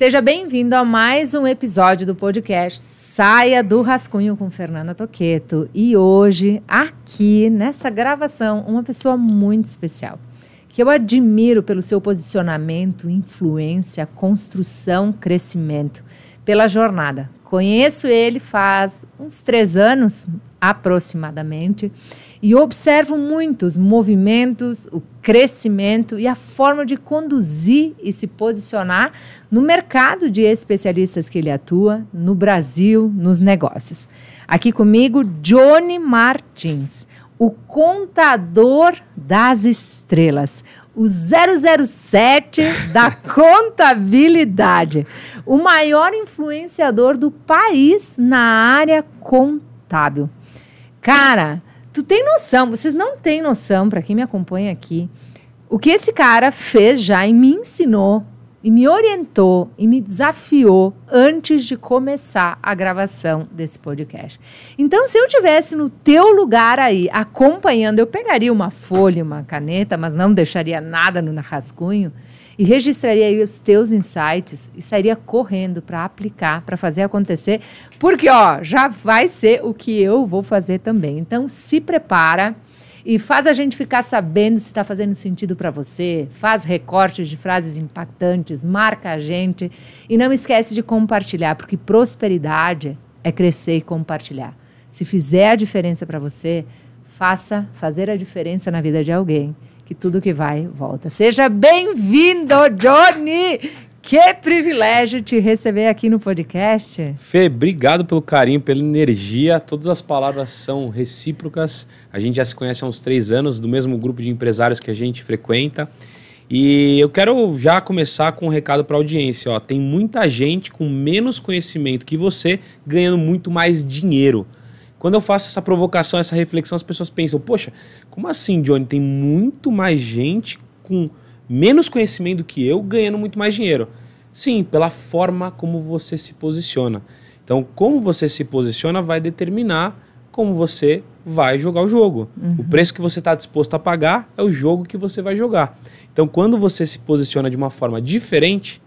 Seja bem-vindo a mais um episódio do podcast Saia do Rascunho com Fernanda Toqueto. E hoje, aqui nessa gravação, uma pessoa muito especial, que eu admiro pelo seu posicionamento, influência, construção, crescimento, pela jornada, Conheço ele faz uns três anos aproximadamente e observo muitos movimentos, o crescimento e a forma de conduzir e se posicionar no mercado de especialistas que ele atua, no Brasil, nos negócios. Aqui comigo, Johnny Martins, o contador das estrelas, o 007 da contabilidade, o maior influenciador do país na área contábil. Cara, tu tem noção, vocês não têm noção, para quem me acompanha aqui, o que esse cara fez já e me ensinou e me orientou e me desafiou antes de começar a gravação desse podcast. Então, se eu tivesse no teu lugar aí, acompanhando, eu pegaria uma folha, uma caneta, mas não deixaria nada no rascunho e registraria aí os teus insights e sairia correndo para aplicar, para fazer acontecer, porque ó, já vai ser o que eu vou fazer também. Então, se prepara e faz a gente ficar sabendo se está fazendo sentido para você, faz recortes de frases impactantes, marca a gente e não esquece de compartilhar, porque prosperidade é crescer e compartilhar. Se fizer a diferença para você, faça fazer a diferença na vida de alguém, que tudo que vai volta. Seja bem-vindo, Johnny! Que privilégio te receber aqui no podcast. Fê, obrigado pelo carinho, pela energia. Todas as palavras são recíprocas. A gente já se conhece há uns três anos, do mesmo grupo de empresários que a gente frequenta. E eu quero já começar com um recado para a audiência. Ó. Tem muita gente com menos conhecimento que você ganhando muito mais dinheiro. Quando eu faço essa provocação, essa reflexão, as pessoas pensam: poxa, como assim, Johnny? Tem muito mais gente com menos conhecimento que eu ganhando muito mais dinheiro. Sim, pela forma como você se posiciona. Então, como você se posiciona vai determinar como você vai jogar o jogo. Uhum. O preço que você está disposto a pagar é o jogo que você vai jogar. Então, quando você se posiciona de uma forma diferente,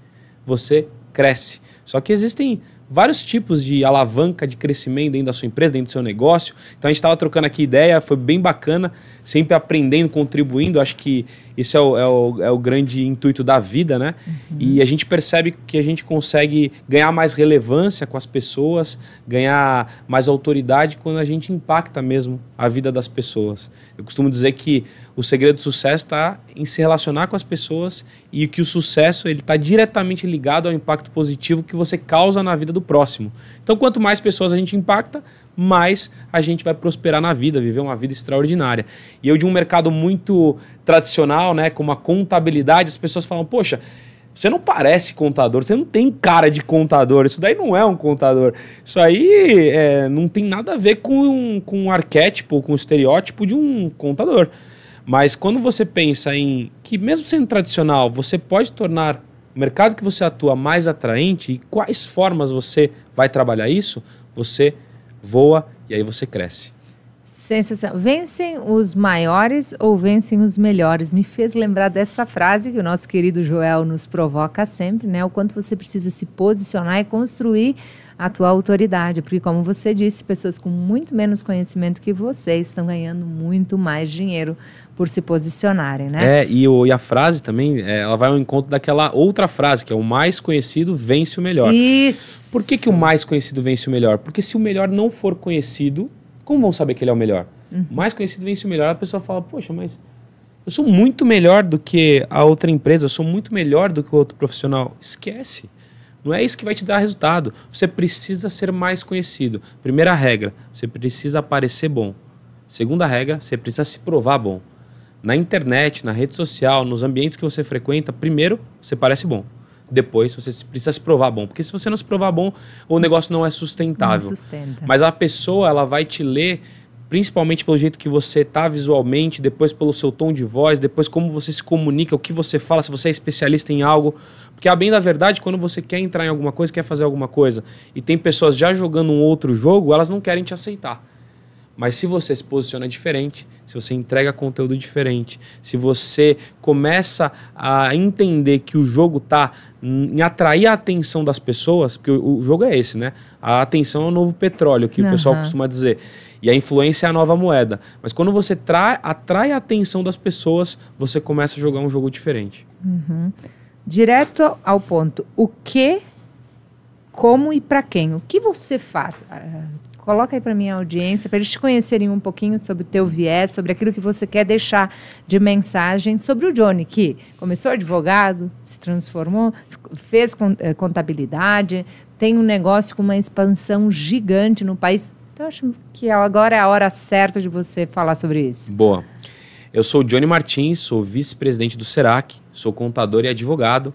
você cresce. Só que existem vários tipos de alavanca de crescimento dentro da sua empresa, dentro do seu negócio. Então a gente estava trocando aqui ideia, foi bem bacana sempre aprendendo, contribuindo. Acho que esse é o, é o, é o grande intuito da vida, né? Uhum. E a gente percebe que a gente consegue ganhar mais relevância com as pessoas, ganhar mais autoridade quando a gente impacta mesmo a vida das pessoas. Eu costumo dizer que o segredo do sucesso está em se relacionar com as pessoas e que o sucesso ele está diretamente ligado ao impacto positivo que você causa na vida do próximo. Então, quanto mais pessoas a gente impacta, mais a gente vai prosperar na vida, viver uma vida extraordinária. E eu de um mercado muito tradicional, né, com uma contabilidade, as pessoas falam: "Poxa, você não parece contador, você não tem cara de contador, isso daí não é um contador. Isso aí é, não tem nada a ver com, com um arquétipo, com o um estereótipo de um contador. Mas quando você pensa em que, mesmo sendo tradicional, você pode tornar o mercado que você atua mais atraente e quais formas você vai trabalhar isso, você voa e aí você cresce. Sensação. Vencem os maiores ou vencem os melhores? Me fez lembrar dessa frase que o nosso querido Joel nos provoca sempre, né? O quanto você precisa se posicionar e construir a tua autoridade, porque como você disse, pessoas com muito menos conhecimento que você estão ganhando muito mais dinheiro por se posicionarem, né? É, e, o, e a frase também, é, ela vai ao encontro daquela outra frase, que é o mais conhecido vence o melhor. Isso! Por que, que o mais conhecido vence o melhor? Porque se o melhor não for conhecido, como vão saber que ele é o melhor? Uhum. Mais conhecido vence o melhor, a pessoa fala, poxa, mas eu sou muito melhor do que a outra empresa, eu sou muito melhor do que o outro profissional. Esquece. Não é isso que vai te dar resultado. Você precisa ser mais conhecido. Primeira regra, você precisa parecer bom. Segunda regra, você precisa se provar bom. Na internet, na rede social, nos ambientes que você frequenta, primeiro você parece bom. Depois você precisa se provar bom. Porque se você não se provar bom, o negócio não é sustentável. Não sustenta. Mas a pessoa, ela vai te ler principalmente pelo jeito que você tá visualmente, depois pelo seu tom de voz, depois como você se comunica, o que você fala, se você é especialista em algo. Porque a bem da verdade, quando você quer entrar em alguma coisa, quer fazer alguma coisa, e tem pessoas já jogando um outro jogo, elas não querem te aceitar. Mas se você se posiciona diferente, se você entrega conteúdo diferente, se você começa a entender que o jogo tá em atrair a atenção das pessoas, porque o, jogo é esse, né? A atenção é o novo petróleo, que uhum. o pessoal costuma dizer. E a influência é a nova moeda. Mas quando você atrai a atenção das pessoas, você começa a jogar um jogo diferente. Uhum. Direto ao ponto. O que, como e para quem? O que você faz? Ah, coloca aí para minha audiência, para eles te conhecerem um pouquinho sobre o teu viés, sobre aquilo que você quer deixar de mensagem sobre o Johnny, que começou advogado, se transformou, fez eh, contabilidade, tem um negócio com uma expansão gigante no país. Então, acho que agora é a hora certa de você falar sobre isso. Boa. Eu sou o Johnny Martins, sou vice-presidente do Serac, sou contador e advogado.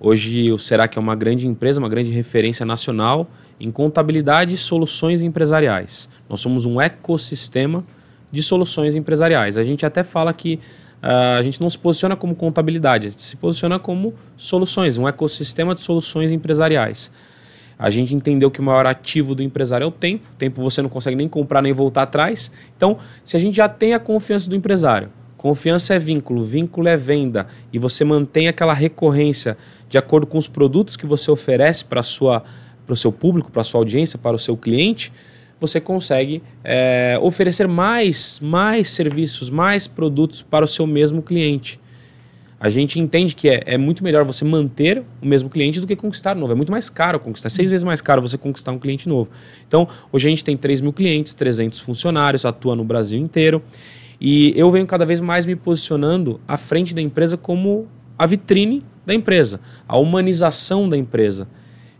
Hoje o Serac é uma grande empresa, uma grande referência nacional em contabilidade e soluções empresariais. Nós somos um ecossistema de soluções empresariais. A gente até fala que uh, a gente não se posiciona como contabilidade, a gente se posiciona como soluções, um ecossistema de soluções empresariais. A gente entendeu que o maior ativo do empresário é o tempo. O tempo você não consegue nem comprar nem voltar atrás. Então, se a gente já tem a confiança do empresário, Confiança é vínculo, vínculo é venda e você mantém aquela recorrência de acordo com os produtos que você oferece para sua para o seu público, para a sua audiência, para o seu cliente, você consegue é, oferecer mais, mais serviços, mais produtos para o seu mesmo cliente. A gente entende que é, é muito melhor você manter o mesmo cliente do que conquistar novo. É muito mais caro conquistar, seis vezes mais caro você conquistar um cliente novo. Então, hoje a gente tem 3 mil clientes, 300 funcionários, atua no Brasil inteiro. E eu venho cada vez mais me posicionando à frente da empresa como a vitrine da empresa, a humanização da empresa.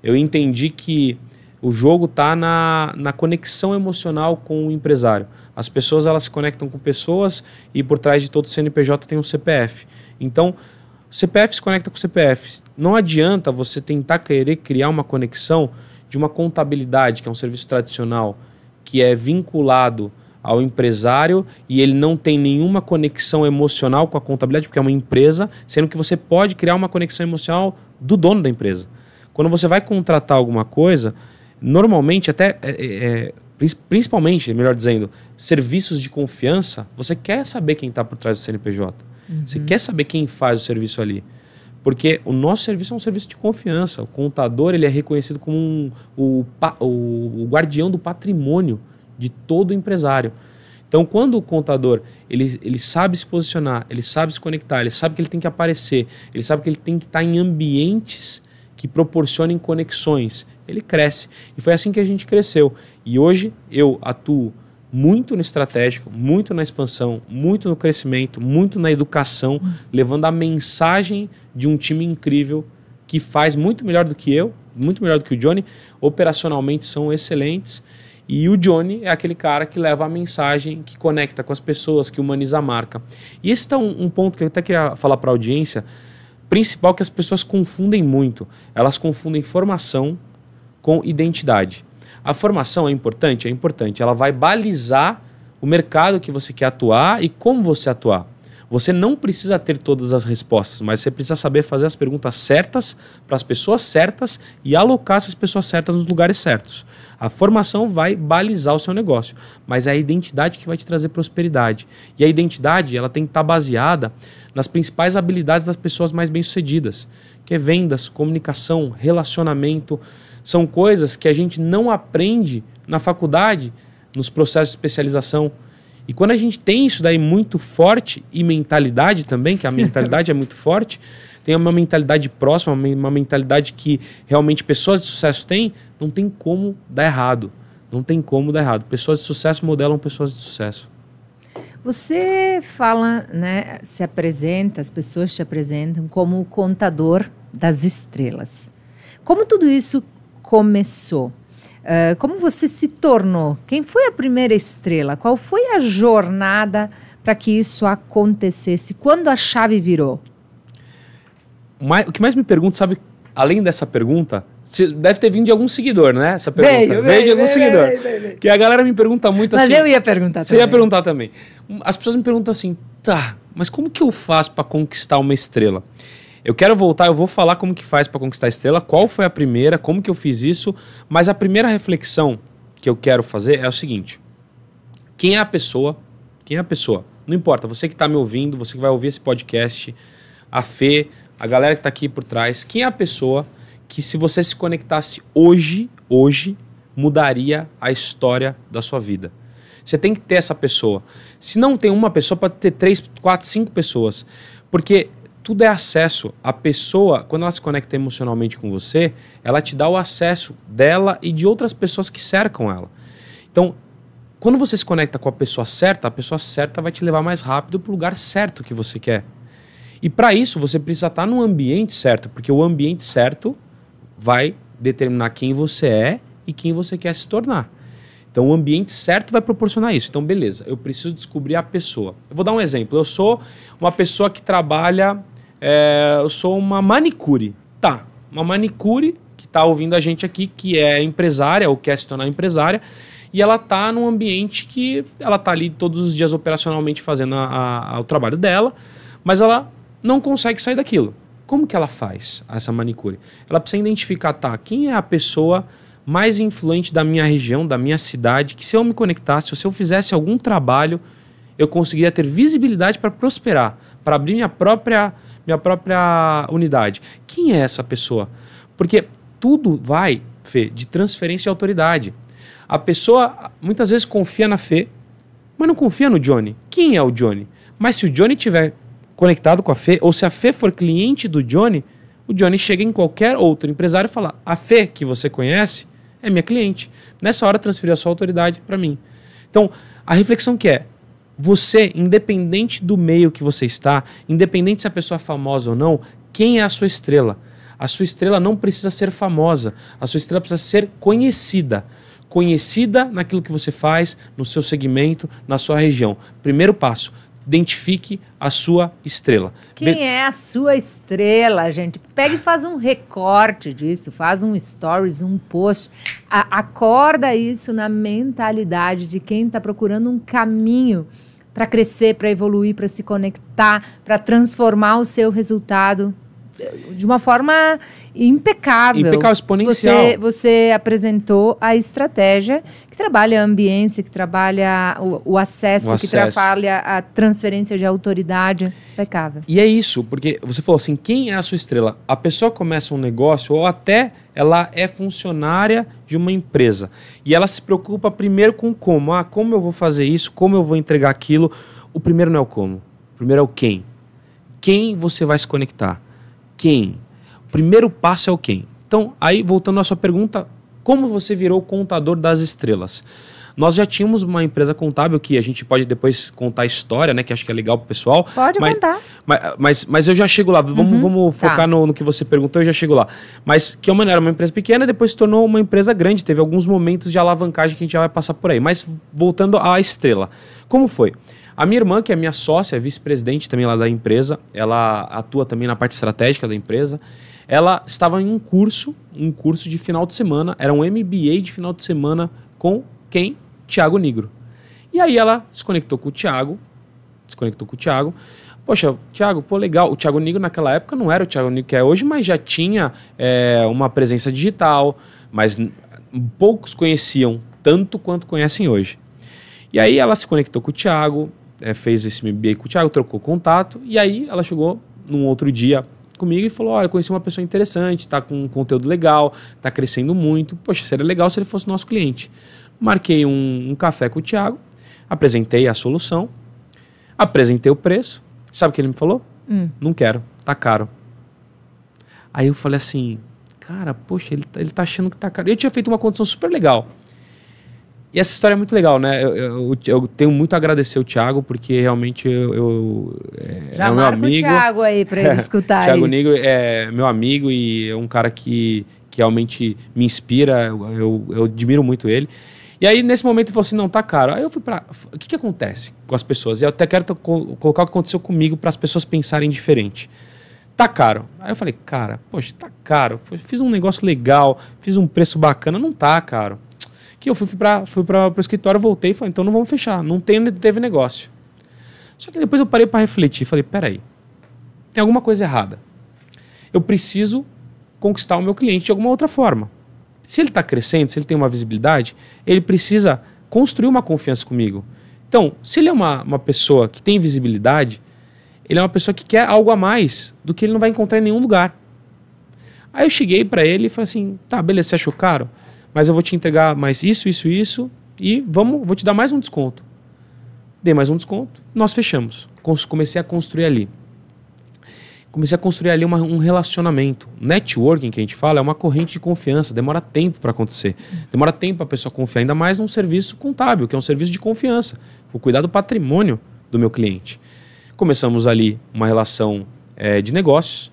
Eu entendi que o jogo está na, na conexão emocional com o empresário. As pessoas elas se conectam com pessoas e por trás de todo CNPJ tem um CPF. Então, o CPF se conecta com o CPF. Não adianta você tentar querer criar uma conexão de uma contabilidade, que é um serviço tradicional, que é vinculado ao empresário e ele não tem nenhuma conexão emocional com a contabilidade, porque é uma empresa, sendo que você pode criar uma conexão emocional do dono da empresa. Quando você vai contratar alguma coisa, normalmente até. É, é, é principalmente, melhor dizendo, serviços de confiança, você quer saber quem está por trás do CNPJ. Uhum. Você quer saber quem faz o serviço ali. Porque o nosso serviço é um serviço de confiança. O contador ele é reconhecido como um, o, o, o guardião do patrimônio de todo empresário. Então, quando o contador ele, ele sabe se posicionar, ele sabe se conectar, ele sabe que ele tem que aparecer, ele sabe que ele tem que estar em ambientes que proporcionem conexões, ele cresce. E foi assim que a gente cresceu. E hoje eu atuo muito no estratégico, muito na expansão, muito no crescimento, muito na educação, levando a mensagem de um time incrível que faz muito melhor do que eu, muito melhor do que o Johnny, operacionalmente são excelentes e o Johnny é aquele cara que leva a mensagem, que conecta com as pessoas, que humaniza a marca. E esse é um, um ponto que eu até queria falar para a audiência, principal que as pessoas confundem muito. Elas confundem formação com identidade. A formação é importante? É importante. Ela vai balizar o mercado que você quer atuar e como você atuar. Você não precisa ter todas as respostas, mas você precisa saber fazer as perguntas certas para as pessoas certas e alocar essas pessoas certas nos lugares certos. A formação vai balizar o seu negócio, mas é a identidade que vai te trazer prosperidade. E a identidade, ela tem que estar tá baseada nas principais habilidades das pessoas mais bem-sucedidas, que é vendas, comunicação, relacionamento, são coisas que a gente não aprende na faculdade, nos processos de especialização. E quando a gente tem isso daí muito forte e mentalidade também, que a mentalidade é muito forte, tem uma mentalidade próxima, uma mentalidade que realmente pessoas de sucesso têm, não tem como dar errado. Não tem como dar errado. Pessoas de sucesso modelam pessoas de sucesso. Você fala, né, se apresenta, as pessoas te apresentam como o contador das estrelas. Como tudo isso começou? Uh, como você se tornou? Quem foi a primeira estrela? Qual foi a jornada para que isso acontecesse? Quando a chave virou? mais, o que mais me pergunta sabe, além dessa pergunta, deve ter vindo de algum seguidor, né? Essa pergunta. Veio, veio, veio de algum veio, seguidor. Que a galera me pergunta muito mas assim. Mas eu ia perguntar você também. Você ia perguntar também. As pessoas me perguntam assim, tá, mas como que eu faço para conquistar uma estrela? Eu quero voltar, eu vou falar como que faz para conquistar a estrela, qual foi a primeira, como que eu fiz isso, mas a primeira reflexão que eu quero fazer é o seguinte: quem é a pessoa? Quem é a pessoa? Não importa, você que está me ouvindo, você que vai ouvir esse podcast, a Fê, a galera que está aqui por trás, quem é a pessoa que se você se conectasse hoje, hoje, mudaria a história da sua vida. Você tem que ter essa pessoa. Se não tem uma pessoa, pode ter três, quatro, cinco pessoas. Porque tudo é acesso. A pessoa, quando ela se conecta emocionalmente com você, ela te dá o acesso dela e de outras pessoas que cercam ela. Então, quando você se conecta com a pessoa certa, a pessoa certa vai te levar mais rápido para o lugar certo que você quer. E para isso você precisa estar tá no ambiente certo, porque o ambiente certo vai determinar quem você é e quem você quer se tornar. Então o ambiente certo vai proporcionar isso. Então beleza, eu preciso descobrir a pessoa. Eu vou dar um exemplo. Eu sou uma pessoa que trabalha, é, eu sou uma manicure, tá? Uma manicure que está ouvindo a gente aqui, que é empresária ou quer se tornar empresária e ela está num ambiente que ela está ali todos os dias operacionalmente fazendo a, a, o trabalho dela, mas ela não consegue sair daquilo. Como que ela faz essa manicure? Ela precisa identificar, tá, quem é a pessoa mais influente da minha região, da minha cidade, que se eu me conectasse, ou se eu fizesse algum trabalho, eu conseguiria ter visibilidade para prosperar, para abrir minha própria, minha própria unidade. Quem é essa pessoa? Porque tudo vai, Fê, de transferência de autoridade. A pessoa muitas vezes confia na Fê, mas não confia no Johnny. Quem é o Johnny? Mas se o Johnny tiver conectado com a Fê, ou se a Fê for cliente do Johnny, o Johnny chega em qualquer outro empresário e fala: a Fê que você conhece é minha cliente. Nessa hora transferiu a sua autoridade para mim. Então, a reflexão que é: você, independente do meio que você está, independente se a pessoa é famosa ou não, quem é a sua estrela? A sua estrela não precisa ser famosa, a sua estrela precisa ser conhecida. Conhecida naquilo que você faz, no seu segmento, na sua região. Primeiro passo, identifique a sua estrela. Quem Be é a sua estrela, gente? Pega e faz um recorte disso, faz um stories, um post. A acorda isso na mentalidade de quem está procurando um caminho para crescer, para evoluir, para se conectar, para transformar o seu resultado de uma forma impecável. Impecável, exponencial. Você, você apresentou a estratégia que trabalha a ambiência, que trabalha o, o, acesso, o, acesso, que trabalha a transferência de autoridade. Impecável. E é isso, porque você falou assim, quem é a sua estrela? A pessoa começa um negócio ou até ela é funcionária de uma empresa. E ela se preocupa primeiro com como. Ah, como eu vou fazer isso? Como eu vou entregar aquilo? O primeiro não é o como. O primeiro é o quem. Quem você vai se conectar? quem? O primeiro passo é o quem. Então, aí voltando à sua pergunta, como você virou contador das estrelas? Nós já tínhamos uma empresa contábil que a gente pode depois contar a história, né? Que acho que é legal pro pessoal. Pode mas, contar. Mas, mas, mas, eu já chego lá. Vamos, uhum, vamos tá. focar tá. no, no, que você perguntou, eu já chego lá. Mas que uma era uma empresa pequena, depois se tornou uma empresa grande. Teve alguns momentos de alavancagem que a gente já vai passar por aí. Mas voltando à estrela. Como foi? A minha irmã, que é minha sócia, é vice-presidente também lá da empresa, ela atua também na parte estratégica da empresa. Ela estava em um curso, um curso de final de semana, era um MBA de final de semana com quem? Tiago Negro. E aí ela se conectou com o Tiago, se conectou com o Tiago. Poxa, Tiago, pô, legal. O Tiago Negro naquela época não era o Tiago Negro que é hoje, mas já tinha é, uma presença digital, mas poucos conheciam tanto quanto conhecem hoje. E aí ela se conectou com o Tiago, é, fez esse MBA com o Thiago, trocou contato, e aí ela chegou num outro dia comigo e falou: Olha, conheci uma pessoa interessante, está com um conteúdo legal, está crescendo muito. Poxa, seria legal se ele fosse nosso cliente. Marquei um, um café com o Thiago, apresentei a solução, apresentei o preço. Sabe o que ele me falou? Hum. Não quero, tá caro. Aí eu falei assim: Cara, poxa, ele, tá, ele tá achando que tá caro. Eu tinha feito uma condição super legal. E essa história é muito legal, né? Eu, eu, eu tenho muito a agradecer o Thiago, porque realmente eu. eu é, Já é meu amigo. o Thiago aí para ele escutar. Thiago isso. Negro é meu amigo e é um cara que, que realmente me inspira, eu, eu admiro muito ele. E aí, nesse momento, ele falou assim: não, tá caro. Aí eu fui para. O que, que acontece com as pessoas? E eu até quero colocar o que aconteceu comigo para as pessoas pensarem diferente tá caro. Aí eu falei, cara, poxa, tá caro. Fiz um negócio legal, fiz um preço bacana, não tá caro que eu fui para fui para o escritório, voltei e falei, então não vamos fechar, não tem, teve negócio. Só que depois eu parei para refletir, falei, peraí, tem alguma coisa errada. Eu preciso conquistar o meu cliente de alguma outra forma. Se ele está crescendo, se ele tem uma visibilidade, ele precisa construir uma confiança comigo. Então, se ele é uma, uma pessoa que tem visibilidade, ele é uma pessoa que quer algo a mais do que ele não vai encontrar em nenhum lugar. Aí eu cheguei para ele e falei assim: tá, beleza, você achou caro? mas eu vou te entregar mais isso, isso, isso, e vamos, vou te dar mais um desconto. Dei mais um desconto, nós fechamos. Comecei a construir ali. Comecei a construir ali uma, um relacionamento. Networking, que a gente fala, é uma corrente de confiança, demora tempo para acontecer. Demora tempo para a pessoa confiar, ainda mais num serviço contábil, que é um serviço de confiança. Vou cuidar do patrimônio do meu cliente. Começamos ali uma relação é, de negócios,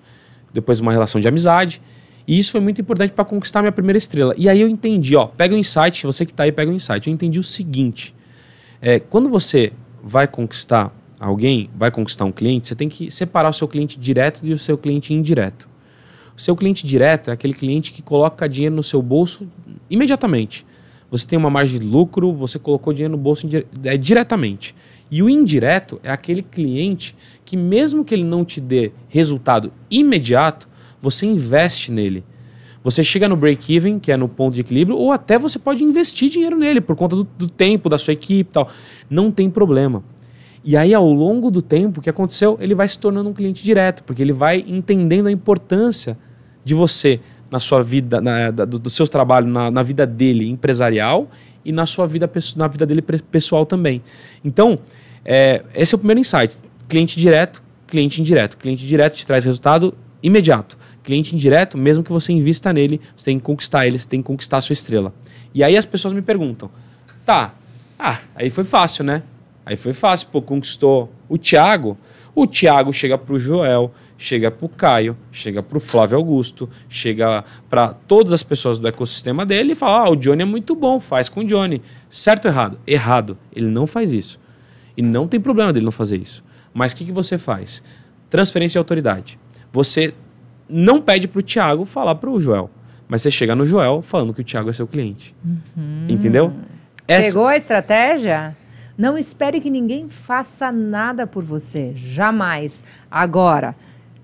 depois uma relação de amizade, e isso foi muito importante para conquistar minha primeira estrela. E aí eu entendi, ó, pega o insight, você que está aí, pega o insight. Eu entendi o seguinte: é, quando você vai conquistar alguém, vai conquistar um cliente, você tem que separar o seu cliente direto do seu cliente indireto. O seu cliente direto é aquele cliente que coloca dinheiro no seu bolso imediatamente. Você tem uma margem de lucro, você colocou dinheiro no bolso é, diretamente. E o indireto é aquele cliente que, mesmo que ele não te dê resultado imediato, você investe nele. Você chega no break-even, que é no ponto de equilíbrio, ou até você pode investir dinheiro nele por conta do, do tempo, da sua equipe e tal. Não tem problema. E aí, ao longo do tempo, o que aconteceu? Ele vai se tornando um cliente direto, porque ele vai entendendo a importância de você na sua vida, na, da, do, do seu trabalho, na, na, vida dele empresarial e na sua vida, na vida dele pessoal também. Então, é, esse é o primeiro insight. Cliente direto, cliente indireto. Cliente direto te traz resultado imediato. Cliente indireto, mesmo que você invista nele, você tem que conquistar ele, você tem que conquistar a sua estrela. E aí as pessoas me perguntam: tá, ah, aí foi fácil, né? Aí foi fácil, pô, conquistou o Thiago. O Thiago chega pro Joel, chega pro Caio, chega pro Flávio Augusto, chega para todas as pessoas do ecossistema dele e fala: ah, o Johnny é muito bom, faz com o Johnny. Certo ou errado? Errado. Ele não faz isso. E não tem problema dele não fazer isso. Mas o que, que você faz? Transferência de autoridade você não pede para o Tiago falar para o Joel, mas você chega no Joel falando que o Tiago é seu cliente. Uhum. Entendeu? Essa... Pegou a estratégia? Não espere que ninguém faça nada por você, jamais. Agora,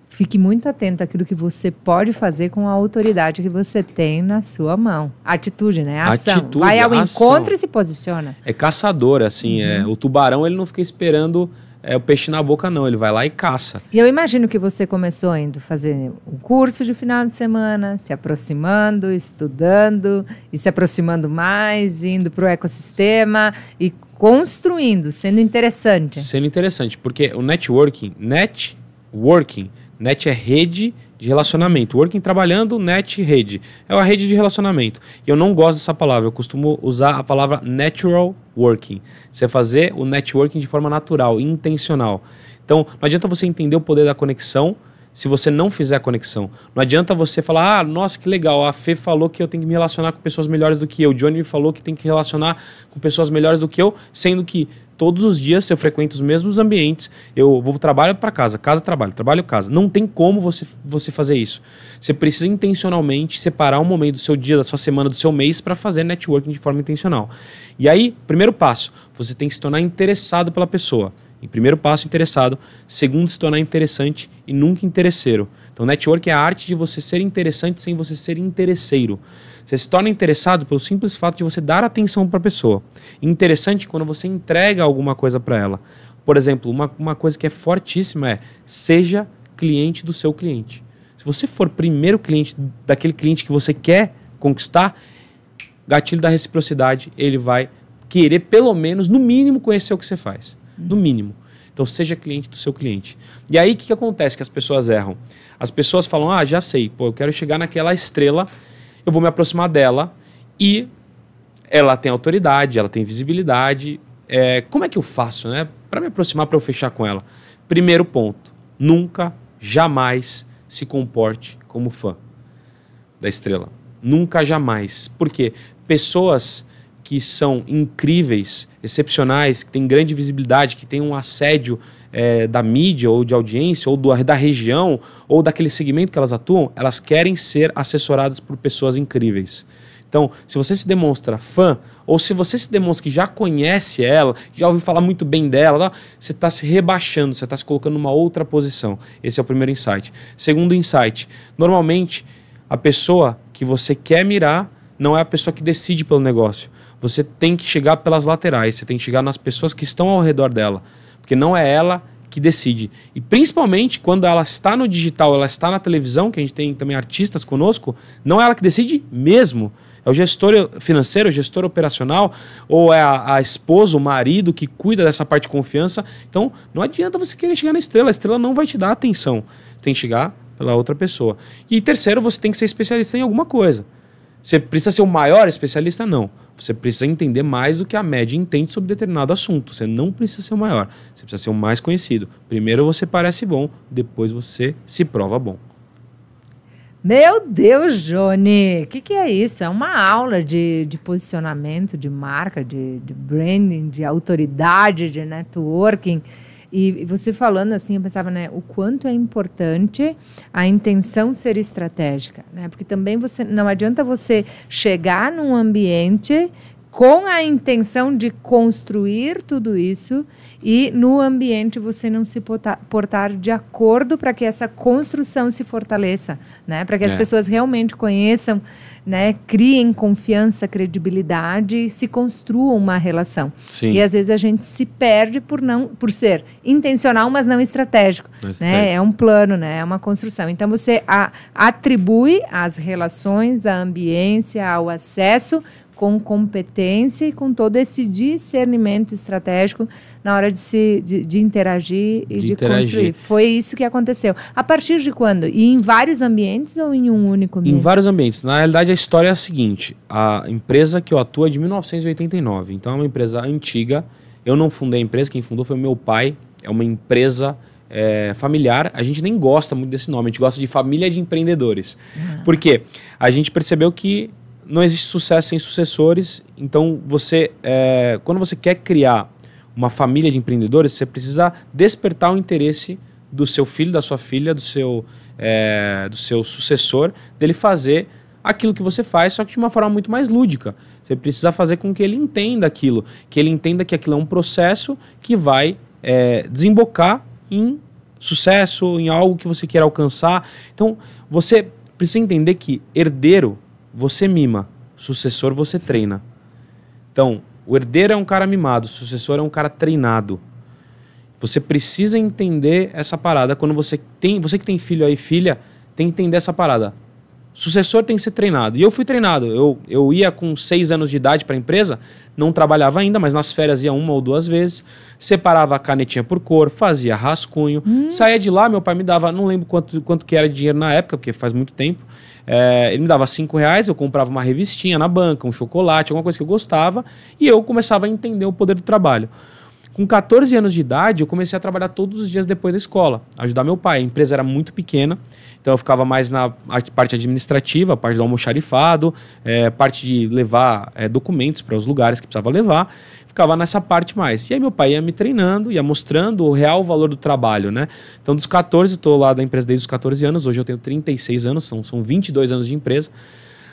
fique muito atento àquilo que você pode fazer com a autoridade que você tem na sua mão. Atitude, né? Ação. Atitude, Vai ao ação. encontro e se posiciona. É caçador, assim. É. Uhum. É, o tubarão, ele não fica esperando é o peixe na boca, não. Ele vai lá e caça. E eu imagino que você começou indo fazer um curso de final de semana, se aproximando, estudando e se aproximando mais, indo para o ecossistema e construindo, sendo interessante. Sendo interessante, porque o networking, networking, net é rede de relacionamento. Working trabalhando, net, rede. É uma rede de relacionamento. E eu não gosto dessa palavra, eu costumo usar a palavra natural working. Você fazer o networking de forma natural, intencional. Então, não adianta você entender o poder da conexão se você não fizer a conexão. Não adianta você falar, ah, nossa, que legal, a Fê falou que eu tenho que me relacionar com pessoas melhores do que eu, o Johnny me falou que tem que relacionar com pessoas melhores do que eu, sendo que todos os dias eu frequento os mesmos ambientes, eu vou trabalho para casa, casa trabalho, trabalho casa. Não tem como você, você fazer isso. Você precisa intencionalmente separar um momento do seu dia, da sua semana, do seu mês para fazer networking de forma intencional. E aí, primeiro passo, você tem que se tornar interessado pela pessoa. Em primeiro passo, interessado. Segundo, se tornar interessante e nunca interesseiro. Então, network é a arte de você ser interessante sem você ser interesseiro. Você se torna interessado pelo simples fato de você dar atenção para a pessoa. Interessante quando você entrega alguma coisa para ela. Por exemplo, uma, uma coisa que é fortíssima é seja cliente do seu cliente. Se você for primeiro cliente daquele cliente que você quer conquistar, gatilho da reciprocidade, ele vai querer pelo menos, no mínimo, conhecer o que você faz no mínimo. Então, seja cliente do seu cliente. E aí, o que, que acontece que as pessoas erram? As pessoas falam, ah, já sei, pô, eu quero chegar naquela estrela, eu vou me aproximar dela e ela tem autoridade, ela tem visibilidade. É, como é que eu faço, né? Para me aproximar, para eu fechar com ela. Primeiro ponto, nunca, jamais se comporte como fã da estrela. Nunca, jamais. Por quê? Pessoas que são incríveis, excepcionais, que têm grande visibilidade, que têm um assédio é, da mídia ou de audiência ou do, da região ou daquele segmento que elas atuam, elas querem ser assessoradas por pessoas incríveis. Então, se você se demonstra fã, ou se você se demonstra que já conhece ela, já ouviu falar muito bem dela, tá? você está se rebaixando, você está se colocando numa outra posição. Esse é o primeiro insight. Segundo insight, normalmente a pessoa que você quer mirar não é a pessoa que decide pelo negócio você tem que chegar pelas laterais, você tem que chegar nas pessoas que estão ao redor dela, porque não é ela que decide. E principalmente quando ela está no digital, ela está na televisão, que a gente tem também artistas conosco, não é ela que decide mesmo. É o gestor financeiro, é o gestor operacional, ou é a, a, esposa, o marido que cuida dessa parte de confiança. Então, não adianta você querer chegar na estrela, a estrela não vai te dar atenção. Você tem que chegar pela outra pessoa. E terceiro, você tem que ser especialista em alguma coisa. Você precisa ser o maior especialista? Não. Você precisa entender mais do que a média entende sobre determinado assunto. Você não precisa ser o maior. Você precisa ser o mais conhecido. Primeiro você parece bom, depois você se prova bom. Meu Deus, Johnny, o que, que, é isso? É uma aula de, de posicionamento, de marca, de, de branding, de autoridade, de networking. E você falando assim, eu pensava, né, o quanto é importante a intenção ser estratégica, né? Porque também você não adianta você chegar num ambiente com a intenção de construir tudo isso e no ambiente você não se portar de acordo para que essa construção se fortaleça, né? Para que as é. pessoas realmente conheçam né, criem confiança, credibilidade, se construam uma relação. Sim. E às vezes a gente se perde por não, por ser intencional, mas não estratégico. É né? É um plano, né? É uma construção. Então você a, atribui às relações, à ambiência, ao acesso, com competência e com todo esse discernimento estratégico na hora de se de, de interagir e de, de interagir. construir. Foi isso que aconteceu. A partir de quando? E em vários ambientes ou em um único ambiente? Em vários ambientes. Na realidade, a história é a seguinte: a empresa que eu atuo é de 1989, então é uma empresa antiga. Eu não fundei a empresa, quem fundou foi meu pai. É uma empresa é, familiar. A gente nem gosta muito desse nome, a gente gosta de família de empreendedores. Ah. Por Porque a gente percebeu que não existe sucesso sem sucessores. Então, você, é, quando você quer criar uma família de empreendedores, você precisa despertar o interesse do seu filho, da sua filha, do seu, é, do seu sucessor, dele fazer aquilo que você faz, só que de uma forma muito mais lúdica. Você precisa fazer com que ele entenda aquilo, que ele entenda que aquilo é um processo que vai é, desembocar em sucesso, em algo que você quer alcançar. Então, você precisa entender que herdeiro você mima. Sucessor, você treina. Então, o herdeiro é um cara mimado, o sucessor é um cara treinado. Você precisa entender essa parada. Quando você tem. Você que tem filho aí, filha, tem que entender essa parada. sucessor tem que ser treinado. E eu fui treinado. Eu, eu ia com seis anos de idade para a empresa, não trabalhava ainda, mas nas férias ia uma ou duas vezes, separava a canetinha por cor, fazia rascunho, hum. saía de lá, meu pai me dava, não lembro quanto, quanto que era de dinheiro na época, porque faz muito tempo. É, ele me dava cinco reais, eu comprava uma revistinha na banca, um chocolate, alguma coisa que eu gostava, e eu começava a entender o poder do trabalho. Com 14 anos de idade, eu comecei a trabalhar todos os dias depois da escola, ajudar meu pai. A empresa era muito pequena, então eu ficava mais na parte administrativa, parte do almoxarifado, é, parte de levar é, documentos para os lugares que precisava levar ficava nessa parte mais. E aí meu pai ia me treinando, ia mostrando o real valor do trabalho, né? Então dos 14, estou lá da empresa desde os 14 anos, hoje eu tenho 36 anos, são, são 22 anos de empresa.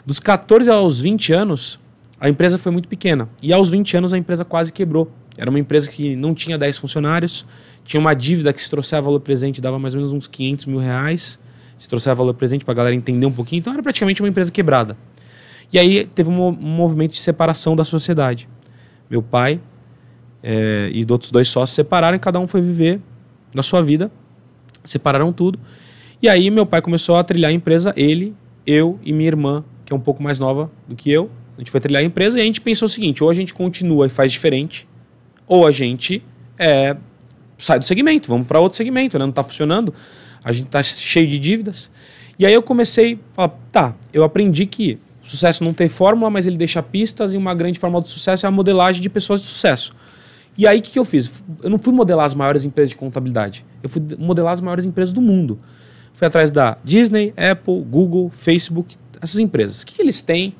Dos 14 aos 20 anos, a empresa foi muito pequena. E aos 20 anos a empresa quase quebrou. Era uma empresa que não tinha 10 funcionários, tinha uma dívida que se trouxer valor presente dava mais ou menos uns 500 mil reais. Se trouxer valor presente para a galera entender um pouquinho, então era praticamente uma empresa quebrada. E aí teve um movimento de separação da sociedade meu pai é, e outros dois sócios separaram e cada um foi viver na sua vida, separaram tudo. E aí meu pai começou a trilhar a empresa, ele, eu e minha irmã, que é um pouco mais nova do que eu. A gente foi trilhar a empresa e a gente pensou o seguinte: ou a gente continua e faz diferente, ou a gente é, sai do segmento, vamos para outro segmento, né? não está funcionando, a gente está cheio de dívidas. E aí eu comecei a falar: tá, eu aprendi que o sucesso não tem fórmula, mas ele deixa pistas e uma grande forma do sucesso é a modelagem de pessoas de sucesso. E aí o que, que eu fiz? Eu não fui modelar as maiores empresas de contabilidade. Eu fui modelar as maiores empresas do mundo. Fui atrás da Disney, Apple, Google, Facebook, essas empresas. O que, que eles têm? O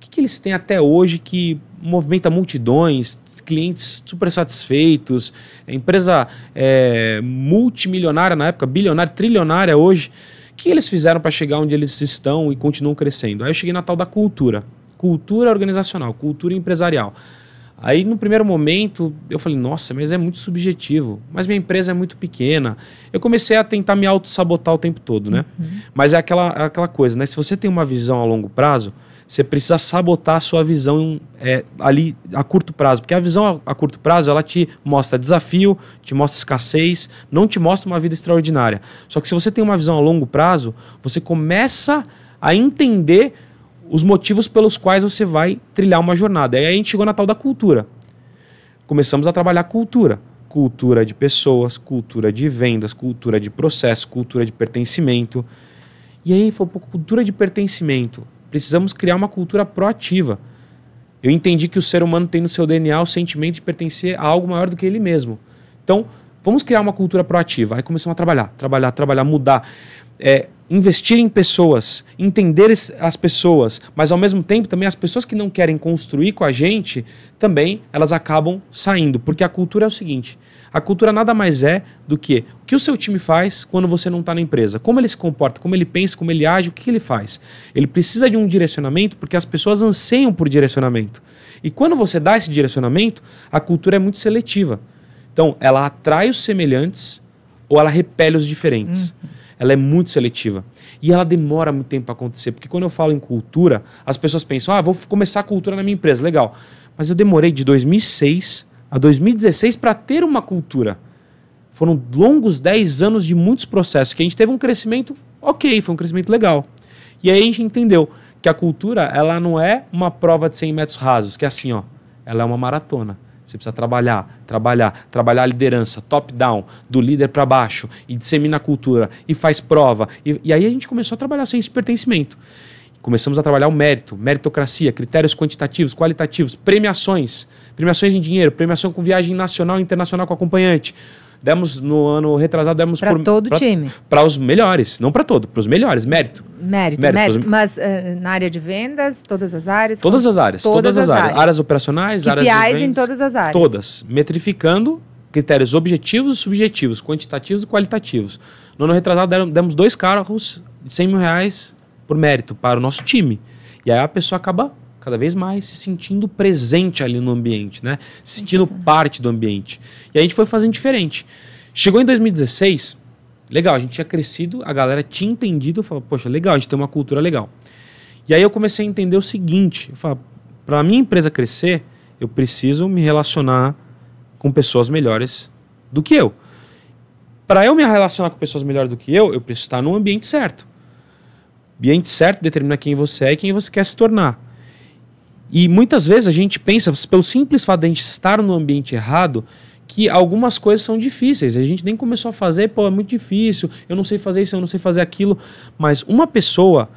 que, que eles têm até hoje que movimenta multidões, clientes super satisfeitos, empresa é, multimilionária na época, bilionária, trilionária hoje. O que eles fizeram para chegar onde eles estão e continuam crescendo? Aí eu cheguei na tal da cultura. Cultura organizacional, cultura empresarial. Aí, no primeiro momento, eu falei, nossa, mas é muito subjetivo. Mas minha empresa é muito pequena. Eu comecei a tentar me auto-sabotar o tempo todo, né? Uhum. Mas é aquela, aquela coisa, né? Se você tem uma visão a longo prazo, você precisa sabotar a sua visão é, ali a curto prazo. Porque a visão a, a, curto prazo, ela te mostra desafio, te mostra escassez, não te mostra uma vida extraordinária. Só que se você tem uma visão a longo prazo, você começa a entender os motivos pelos quais você vai trilhar uma jornada. E aí a gente chegou na tal da cultura. Começamos a trabalhar cultura. Cultura de pessoas, cultura de vendas, cultura de processo, cultura de pertencimento. E aí, pouco cultura de pertencimento Precisamos criar uma cultura proativa. Eu entendi que o ser humano tem no seu DNA o sentimento de pertencer a algo maior do que ele mesmo. Então, vamos criar uma cultura proativa. Aí começamos a trabalhar, trabalhar, trabalhar, mudar. É, investir em pessoas, entender as pessoas, mas ao mesmo tempo também as pessoas que não querem construir com a gente, também elas acabam saindo, porque a cultura é o seguinte: a cultura nada mais é do que o que o seu time faz quando você não está na empresa, como ele se comporta, como ele pensa, como ele age, o que, ele faz. Ele precisa de um direcionamento porque as pessoas anseiam por direcionamento. E quando você dá esse direcionamento, a cultura é muito seletiva. Então, ela atrai os semelhantes ou ela repele os diferentes. Uhum ela é muito seletiva. E ela demora muito tempo para acontecer, porque quando eu falo em cultura, as pessoas pensam, ah, vou começar a cultura na minha empresa, legal. Mas eu demorei de 2006 a 2016 para ter uma cultura. Foram longos 10 anos de muitos processos, que a gente teve um crescimento ok, foi um crescimento legal. E aí a gente entendeu que a cultura, ela não é uma prova de 100 metros rasos, que é assim, ó, ela é uma maratona. Você precisa trabalhar, trabalhar, trabalhar a liderança, top-down, do líder para baixo, e dissemina a cultura, e faz prova. E, e aí a gente começou a trabalhar sem esse pertencimento. Começamos a trabalhar o mérito, meritocracia, critérios quantitativos, qualitativos, premiações, premiações em dinheiro, premiação com viagem nacional e internacional com acompanhante, demos no ano retrasado, demos para todo pra, time. Para os melhores, não para todo, para os melhores, mérito. Mérito, mérito. mérito. Mas uh, na área de vendas, todas as áreas? Todas as áreas, todas, todas as, as áreas. áreas. operacionais, KPIs áreas de em todas as áreas. Todas, metrificando critérios objetivos e subjetivos, quantitativos e qualitativos. No ano retrasado, demos dois carros de 100 mil reais por mérito para o nosso time. E aí a pessoa acaba cada vez mais se sentindo presente ali no ambiente, né? Se sentindo parte do ambiente. E a gente foi fazendo diferente. Chegou em 2016, legal, a gente tinha crescido, a galera tinha entendido, falou, poxa, legal, a gente tem uma cultura legal. E aí eu comecei a entender o seguinte, eu a minha empresa crescer, eu preciso me relacionar com pessoas melhores do que eu. Para eu me relacionar com pessoas melhores do que eu, eu preciso estar no ambiente certo. O ambiente certo determina quem você é e quem você quer se tornar. E muitas vezes a gente pensa, pelo simples fato de a gente estar no ambiente errado, que algumas coisas são difíceis. A gente nem começou a fazer, pô, é muito difícil, eu não sei fazer isso, eu não sei fazer aquilo. Mas uma pessoa,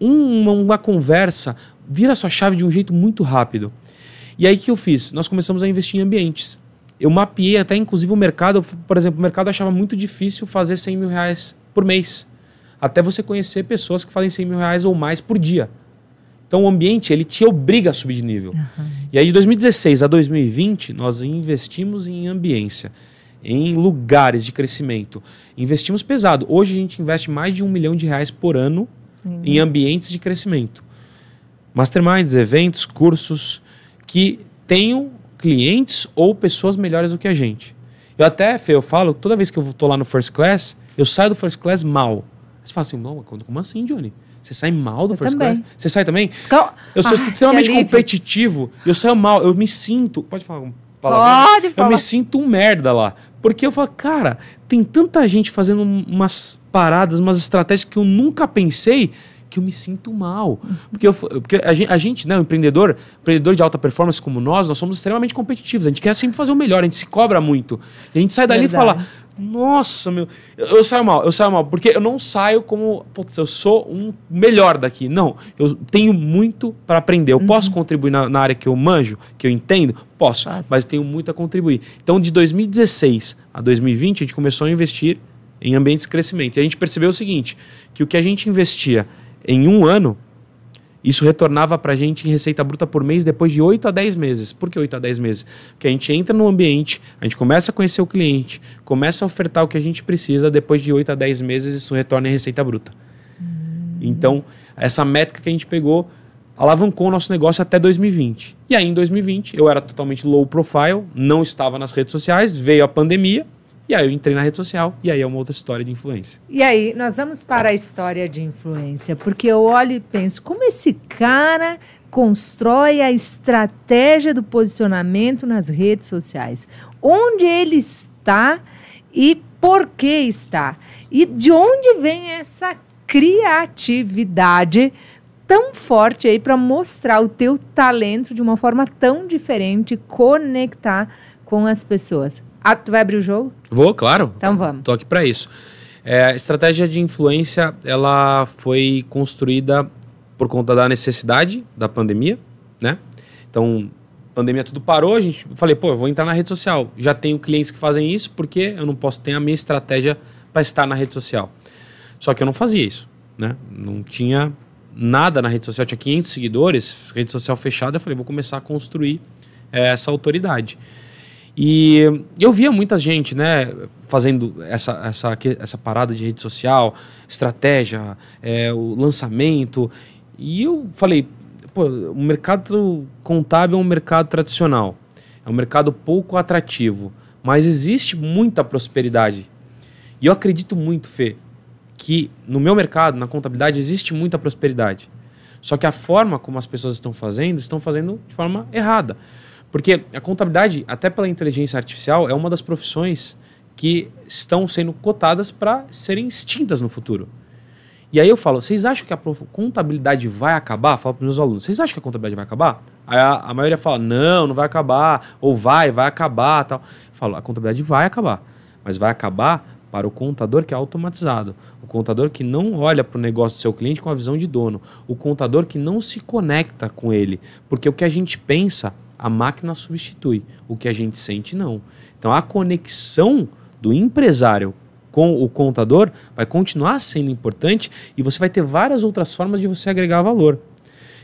uma, uma conversa, vira sua chave de um jeito muito rápido. E aí que eu fiz? Nós começamos a investir em ambientes. Eu mapeei até, inclusive, o mercado. Por exemplo, o mercado achava muito difícil fazer 100 mil reais por mês. Até você conhecer pessoas que fazem 100 mil reais ou mais por dia. Então o ambiente ele te obriga a subir de nível. Uhum. E aí de 2016 a 2020 nós investimos em ambiência, em lugares de crescimento, investimos pesado. Hoje a gente investe mais de um milhão de reais por ano uhum. em ambientes de crescimento, masterminds, eventos, cursos que tenham clientes ou pessoas melhores do que a gente. Eu até, Fê, eu falo, toda vez que eu tô lá no first class, eu saio do first class mal. Você fala assim, não, como assim, Johnny? Você sai mal da eu First também. Class? Você sai também? Eu sou ah, extremamente competitivo. Eu saio mal. Eu me sinto. Pode falar uma palavra? Pode falar. Eu me sinto um merda lá. Porque eu falo, cara, tem tanta gente fazendo umas paradas, umas estratégias que eu nunca pensei que eu me sinto mal. Uhum. Porque, eu, porque a, gente, a gente, né, o empreendedor, empreendedor de alta performance como nós, nós somos extremamente competitivos. A gente quer sempre fazer o melhor, a gente se cobra muito. A gente sai dali Verdade. e fala, nossa, meu. Eu, eu, saio mal, eu saio mal. Porque eu não saio como. Putz, eu sou um melhor daqui. Não. Eu tenho muito para aprender. Eu uhum. posso contribuir na, na, área que eu manjo, que eu entendo? Posso, posso. Mas tenho muito a contribuir. Então, de 2016 a 2020, a gente começou a investir em ambientes de crescimento. E a gente percebeu o seguinte: que o que a gente investia em um ano isso retornava para a gente em receita bruta por mês depois de 8 a 10 meses. Por que 8 a 10 meses? Porque a gente entra no ambiente, a gente começa a conhecer o cliente, começa a ofertar o que a gente precisa, depois de 8 a 10 meses isso retorna em receita bruta. Hum. Então, essa métrica que a gente pegou alavancou o nosso negócio até 2020. E aí, em 2020, eu era totalmente low profile, não estava nas redes sociais, veio a pandemia, e aí eu entrei na rede social e aí é uma outra história de influência. E aí nós vamos para a história de influência, porque eu olho e penso, como esse cara constrói a estratégia do posicionamento nas redes sociais? Onde ele está e por que está? E de onde vem essa criatividade tão forte aí para mostrar o teu talento de uma forma tão diferente, conectar com as pessoas? Ah, tu vai abrir o jogo? Vou, claro. Então vamos. Tô aqui para isso. É, a estratégia de influência, ela foi construída por conta da necessidade da pandemia, né? Então, pandemia tudo parou, a gente falei, pô, eu vou entrar na rede social. Já tenho clientes que fazem isso, porque eu não posso ter a minha estratégia para estar na rede social. Só que eu não fazia isso, né? Não tinha nada na rede social, tinha 500 seguidores, rede social fechada, eu falei, vou começar a construir é, essa autoridade. E eu via muita gente, né, fazendo essa, essa, essa parada de rede social, estratégia, é, o lançamento. E eu falei, pô, o mercado contábil é um mercado tradicional, é um mercado pouco atrativo, mas existe muita prosperidade. E eu acredito muito, Fê, que no meu mercado, na contabilidade, existe muita prosperidade. Só que a forma como as pessoas estão fazendo, estão fazendo de forma errada. Porque a contabilidade, até pela inteligência artificial, é uma das profissões que estão sendo cotadas para serem extintas no futuro. E aí eu falo, vocês acham que a contabilidade vai acabar? Falo para meus alunos, vocês acham que a contabilidade vai acabar? Aí a, a maioria fala, não, não vai acabar, ou vai, vai acabar, tal. Eu falo, a contabilidade vai acabar, mas vai acabar para o contador que é automatizado, o contador que não olha para o negócio do seu cliente com a visão de dono, o contador que não se conecta com ele, porque o que a gente pensa a máquina substitui. O que a gente sente, não. Então, a conexão do empresário com o contador vai continuar sendo importante e você vai ter várias outras formas de você agregar valor.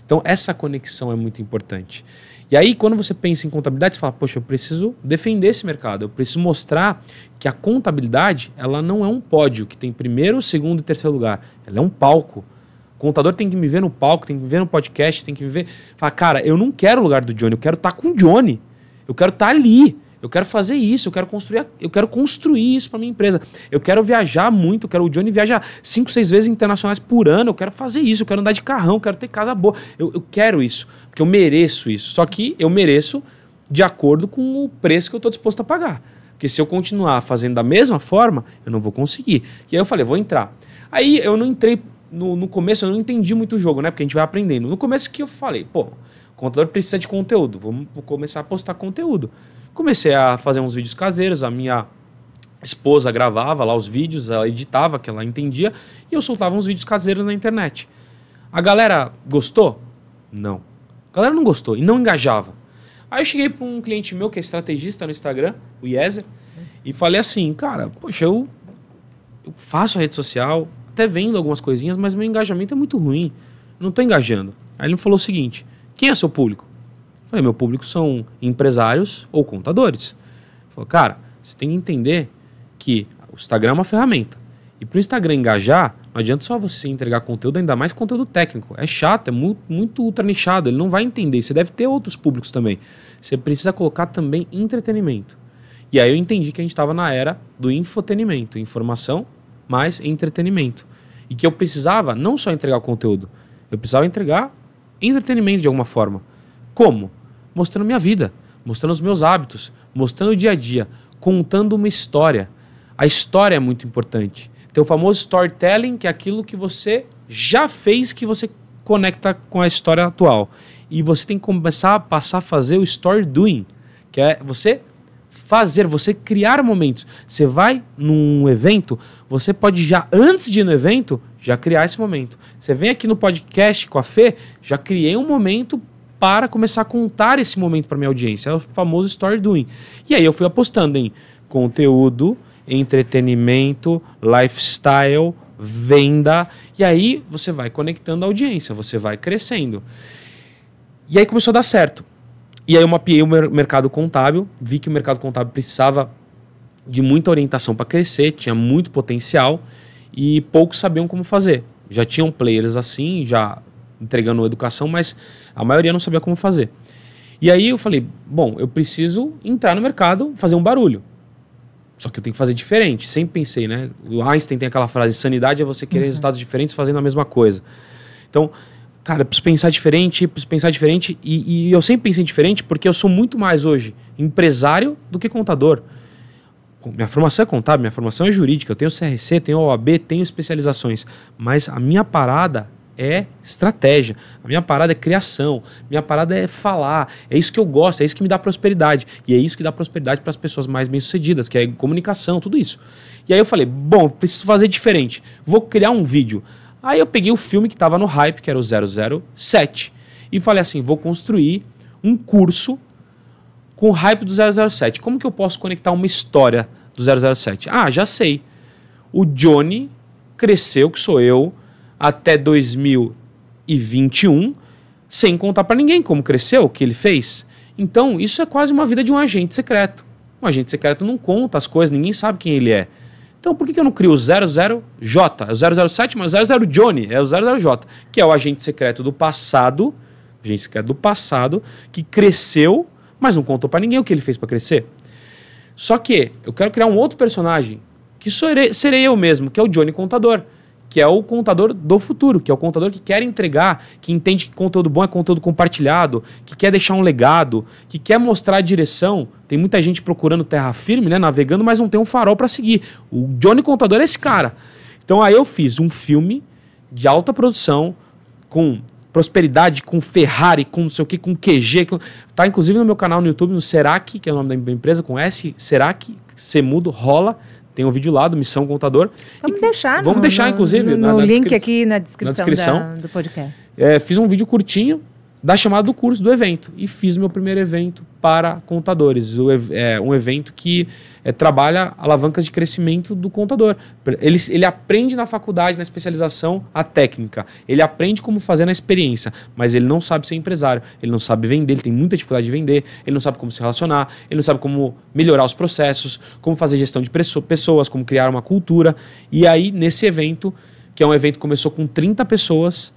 Então, essa conexão é muito importante. E aí, quando você pensa em contabilidade, você fala, poxa, eu preciso defender esse mercado, eu preciso mostrar que a contabilidade, ela não é um pódio que tem primeiro, segundo e terceiro lugar. Ela é um palco o contador tem que me ver no palco, tem que me ver no podcast, tem que me ver. Falar, cara, eu não quero o lugar do Johnny, eu quero estar tá com o Johnny. Eu quero estar tá ali. Eu quero fazer isso, eu quero construir, eu quero construir isso para minha empresa. Eu quero viajar muito, eu quero o Johnny viajar cinco, seis vezes internacionais por ano. Eu quero fazer isso, eu quero andar de carrão, eu quero ter casa boa. Eu, eu quero isso, porque eu mereço isso. Só que eu mereço de acordo com o preço que eu estou disposto a pagar. Porque se eu continuar fazendo da mesma forma, eu não vou conseguir. E aí eu falei, vou entrar. Aí eu não entrei no, no começo eu não entendi muito o jogo, né? Porque a gente vai aprendendo. No começo que eu falei, pô, o contador precisa de conteúdo, vamos começar a postar conteúdo. Comecei a fazer uns vídeos caseiros, a minha esposa gravava lá os vídeos, ela editava, que ela entendia, e eu soltava uns vídeos caseiros na internet. A galera gostou? Não. A galera não gostou e não engajava. Aí eu cheguei para um cliente meu que é estrategista no Instagram, o Yezer, e falei assim, cara, poxa, eu, eu faço a rede social, até vendo algumas coisinhas, mas meu engajamento é muito ruim. não estou engajando. Aí ele me falou o seguinte: quem é seu público? Eu falei, meu público são empresários ou contadores. Ele falou, cara, você tem que entender que o Instagram é uma ferramenta. E para o Instagram engajar, não adianta só você entregar conteúdo, ainda mais conteúdo técnico. É chato, é muito, muito ultra nichado, ele não vai entender. Você deve ter outros públicos também. Você precisa colocar também entretenimento. E aí eu entendi que a gente estava na era do infotenimento, informação mais entretenimento. E que eu precisava não só entregar o conteúdo, eu precisava entregar entretenimento de alguma forma. Como? Mostrando minha vida, mostrando os meus hábitos, mostrando o dia a dia, contando uma história. A história é muito importante. Tem o famoso storytelling, que é aquilo que você já fez que você conecta com a história atual. E você tem que começar a passar a fazer o story doing, que é você fazer, você criar momentos. Você vai num evento, você pode já, antes de ir no evento, já criar esse momento. Você vem aqui no podcast com a Fê, já criei um momento para começar a contar esse momento para minha audiência. É o famoso story doing. E aí eu fui apostando em conteúdo, entretenimento, lifestyle, venda. E aí você vai conectando a audiência, você vai crescendo. E aí começou a dar certo. E aí eu mapeei o mercado contábil, vi que o mercado contábil precisava de muita orientação para crescer, tinha muito potencial e poucos sabiam como fazer. Já tinham players assim, já entregando educação, mas a maioria não sabia como fazer. E aí eu falei, bom, eu preciso entrar no mercado, fazer um barulho. Só que eu tenho que fazer diferente. Sempre pensei, né? O Einstein tem aquela frase: sanidade é você querer uhum. resultados diferentes fazendo a mesma coisa. Então, cara, preciso pensar diferente, preciso pensar diferente. E, e, eu sempre pensei diferente porque eu sou muito mais hoje empresário do que contador. Minha formação é contábil, minha formação é jurídica, eu tenho CRC, tenho OAB, tenho especializações. Mas a minha parada é estratégia. A minha parada é criação. Minha parada é falar. É isso que eu gosto, é isso que me dá prosperidade. E é isso que dá prosperidade para as pessoas mais bem-sucedidas, que é comunicação, tudo isso. E aí eu falei: bom, preciso fazer diferente. Vou criar um vídeo. Aí eu peguei o filme que estava no hype, que era o 007, e falei assim: vou construir um curso com o hype do 007. Como que eu posso conectar uma história do 007? Ah, já sei. O Johnny cresceu, que sou eu, até 2021, sem contar para ninguém como cresceu, o que ele fez. Então, isso é quase uma vida de um agente secreto. Um agente secreto não conta as coisas, ninguém sabe quem ele é. Então, por que eu não crio o 00J? É o 007, mas o 00 Johnny é o 00J, que é o agente secreto do passado, agente secreto do passado, que cresceu, mas não contou para ninguém o que ele fez para crescer. Só que eu quero criar um outro personagem, que serei, serei eu mesmo, que é o Johnny Contador que é o contador do futuro, que é o contador que quer entregar, que entende que conteúdo bom é conteúdo compartilhado, que quer deixar um legado, que quer mostrar a direção. Tem muita gente procurando terra firme, né, navegando, mas não tem um farol para seguir. O Johnny Contador é esse cara. Então aí eu fiz um filme de alta produção com prosperidade, com Ferrari, com não sei o que, com QG. Com... Tá inclusive no meu canal no YouTube, no Serac, que é o nome da minha empresa, com S, Serac, Semudo, Rola. Tem um vídeo lá do Missão Contador. Vamos e, deixar, Vamos no, deixar, inclusive, no, no na, na link aqui na descrição, na descrição. Da, do podcast. É, fiz um vídeo curtinho da chamada do curso, do evento. E fiz meu primeiro evento para contadores. O, é, um evento que é, trabalha alavancas de crescimento do contador. Ele, ele aprende na faculdade, na especialização, a técnica. Ele aprende como fazer na experiência, mas ele não sabe ser empresário. Ele não sabe vender, ele tem muita dificuldade de vender. Ele não sabe como se relacionar, ele não sabe como melhorar os processos, como fazer gestão de pessoas, como criar uma cultura. E aí, nesse evento, que é um evento que começou com 30 pessoas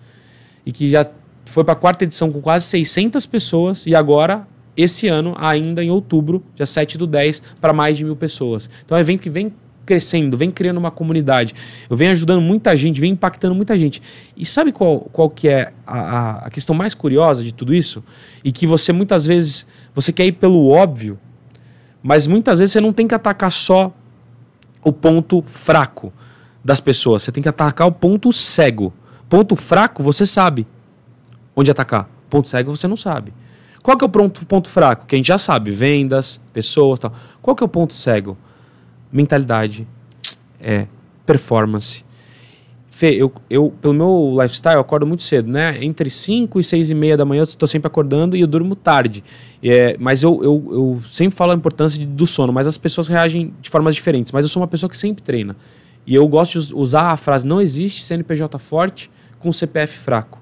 e que já foi para a quarta edição com quase 600 pessoas e agora, esse ano, ainda em outubro, dia 7 do 10, para mais de mil pessoas. Então é um evento que vem crescendo, vem criando uma comunidade. Eu venho ajudando muita gente, venho impactando muita gente. E sabe qual, qual que é a, a questão mais curiosa de tudo isso? E que você muitas vezes, você quer ir pelo óbvio, mas muitas vezes você não tem que atacar só o ponto fraco das pessoas. Você tem que atacar o ponto cego. Ponto fraco, você sabe onde atacar. Ponto cego você não sabe. Qual que é o ponto, ponto fraco? Que a gente já sabe, vendas, pessoas tal. Qual que é o ponto cego? Mentalidade, é, performance. Fê, eu, eu, pelo meu lifestyle, eu acordo muito cedo, né? Entre 5 e 6 e meia da manhã eu estou sempre acordando e eu durmo tarde. É, mas eu, eu, eu sempre falo a importância de, do sono, mas as pessoas reagem de formas diferentes. Mas eu sou uma pessoa que sempre treina. E eu gosto de usar a frase: não existe CNPJ forte com CPF fraco.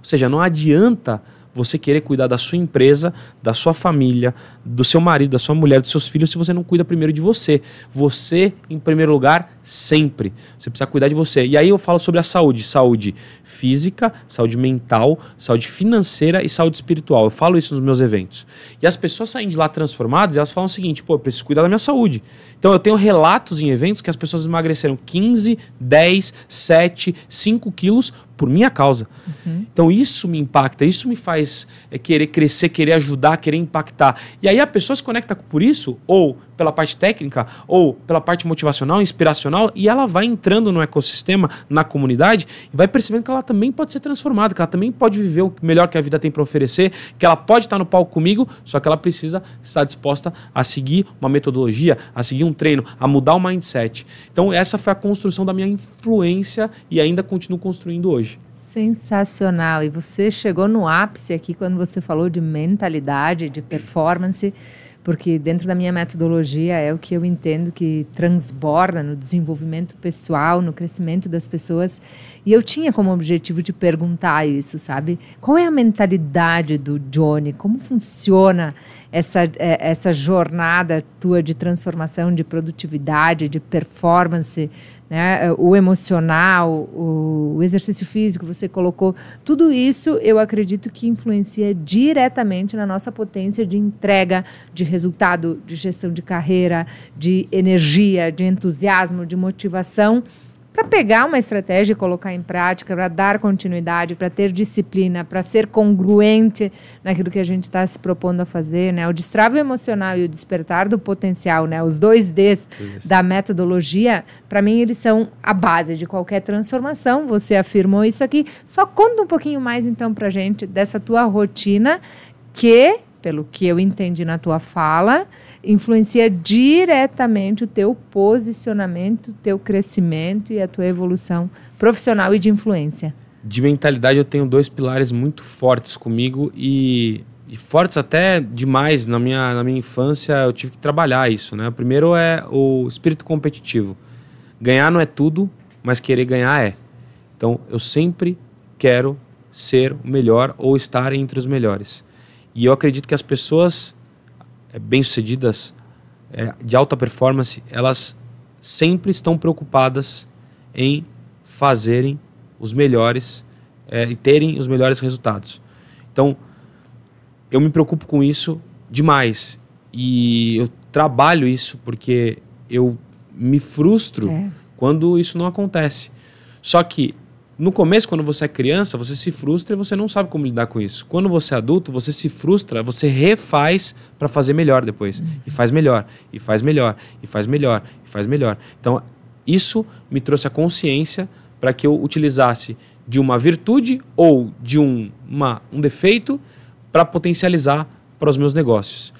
Ou seja, não adianta você querer cuidar da sua empresa, da sua família, do seu marido, da sua mulher, dos seus filhos, se você não cuida primeiro de você. Você, em primeiro lugar, sempre. Você precisa cuidar de você. E aí eu falo sobre a saúde: saúde física, saúde mental, saúde financeira e saúde espiritual. Eu falo isso nos meus eventos. E as pessoas saem de lá transformadas elas falam o seguinte: pô, eu preciso cuidar da minha saúde. Então eu tenho relatos em eventos que as pessoas emagreceram 15, 10, 7, 5 quilos por minha causa. Uhum. Então isso me impacta, isso me faz é, querer crescer, querer ajudar, querer impactar. E aí a pessoa se conecta por isso, ou pela parte técnica ou pela parte motivacional, inspiracional, e ela vai entrando no ecossistema, na comunidade, e vai percebendo que ela também pode ser transformada, que ela também pode viver o melhor que a vida tem para oferecer, que ela pode estar no palco comigo, só que ela precisa estar disposta a seguir uma metodologia, a seguir um treino, a mudar o mindset. Então, essa foi a construção da minha influência e ainda continuo construindo hoje. Sensacional! E você chegou no ápice aqui quando você falou de mentalidade, de performance porque dentro da minha metodologia é o que eu entendo que transborda no desenvolvimento pessoal, no crescimento das pessoas. E eu tinha como objetivo de perguntar isso, sabe? Qual é a mentalidade do Johnny? Como funciona essa, é, essa jornada tua de transformação, de produtividade, de performance? né? o emocional, o exercício físico, você colocou. Tudo isso eu acredito que influencia diretamente na nossa potência de entrega, de resultado, de gestão de carreira, de energia, de entusiasmo, de motivação para pegar uma estratégia e colocar em prática, para dar continuidade, para ter disciplina, para ser congruente naquilo que a gente está se propondo a fazer, né? O destravo emocional e o despertar do potencial, né? Os dois Ds da metodologia, para mim eles são a base de qualquer transformação. Você afirmou isso aqui. Só conta um pouquinho mais então para gente dessa tua rotina que, pelo que eu entendi na tua fala, influencia diretamente o teu posicionamento, o teu crescimento e a tua evolução profissional e de influência. De mentalidade, eu tenho dois pilares muito fortes comigo e, e fortes até demais. Na minha, na minha infância, eu tive que trabalhar isso. Né? O primeiro é o espírito competitivo. Ganhar não é tudo, mas querer ganhar é. Então, eu sempre quero ser o melhor ou estar entre os melhores. E eu acredito que as pessoas é bem-sucedidas, é, de alta performance, elas sempre estão preocupadas em fazerem os melhores é, e terem os melhores resultados. Então, eu me preocupo com isso demais. E eu trabalho isso porque eu me frustro é. quando isso não acontece. Só que no começo, quando você é criança, você se frustra e você não sabe como lidar com isso. Quando você é adulto, você se frustra, você refaz para fazer melhor depois. Uhum. E faz melhor, e faz melhor, e faz melhor, e faz melhor. Então, isso me trouxe a consciência para que eu utilizasse de uma virtude ou de um, uma, um defeito para potencializar para os meus negócios.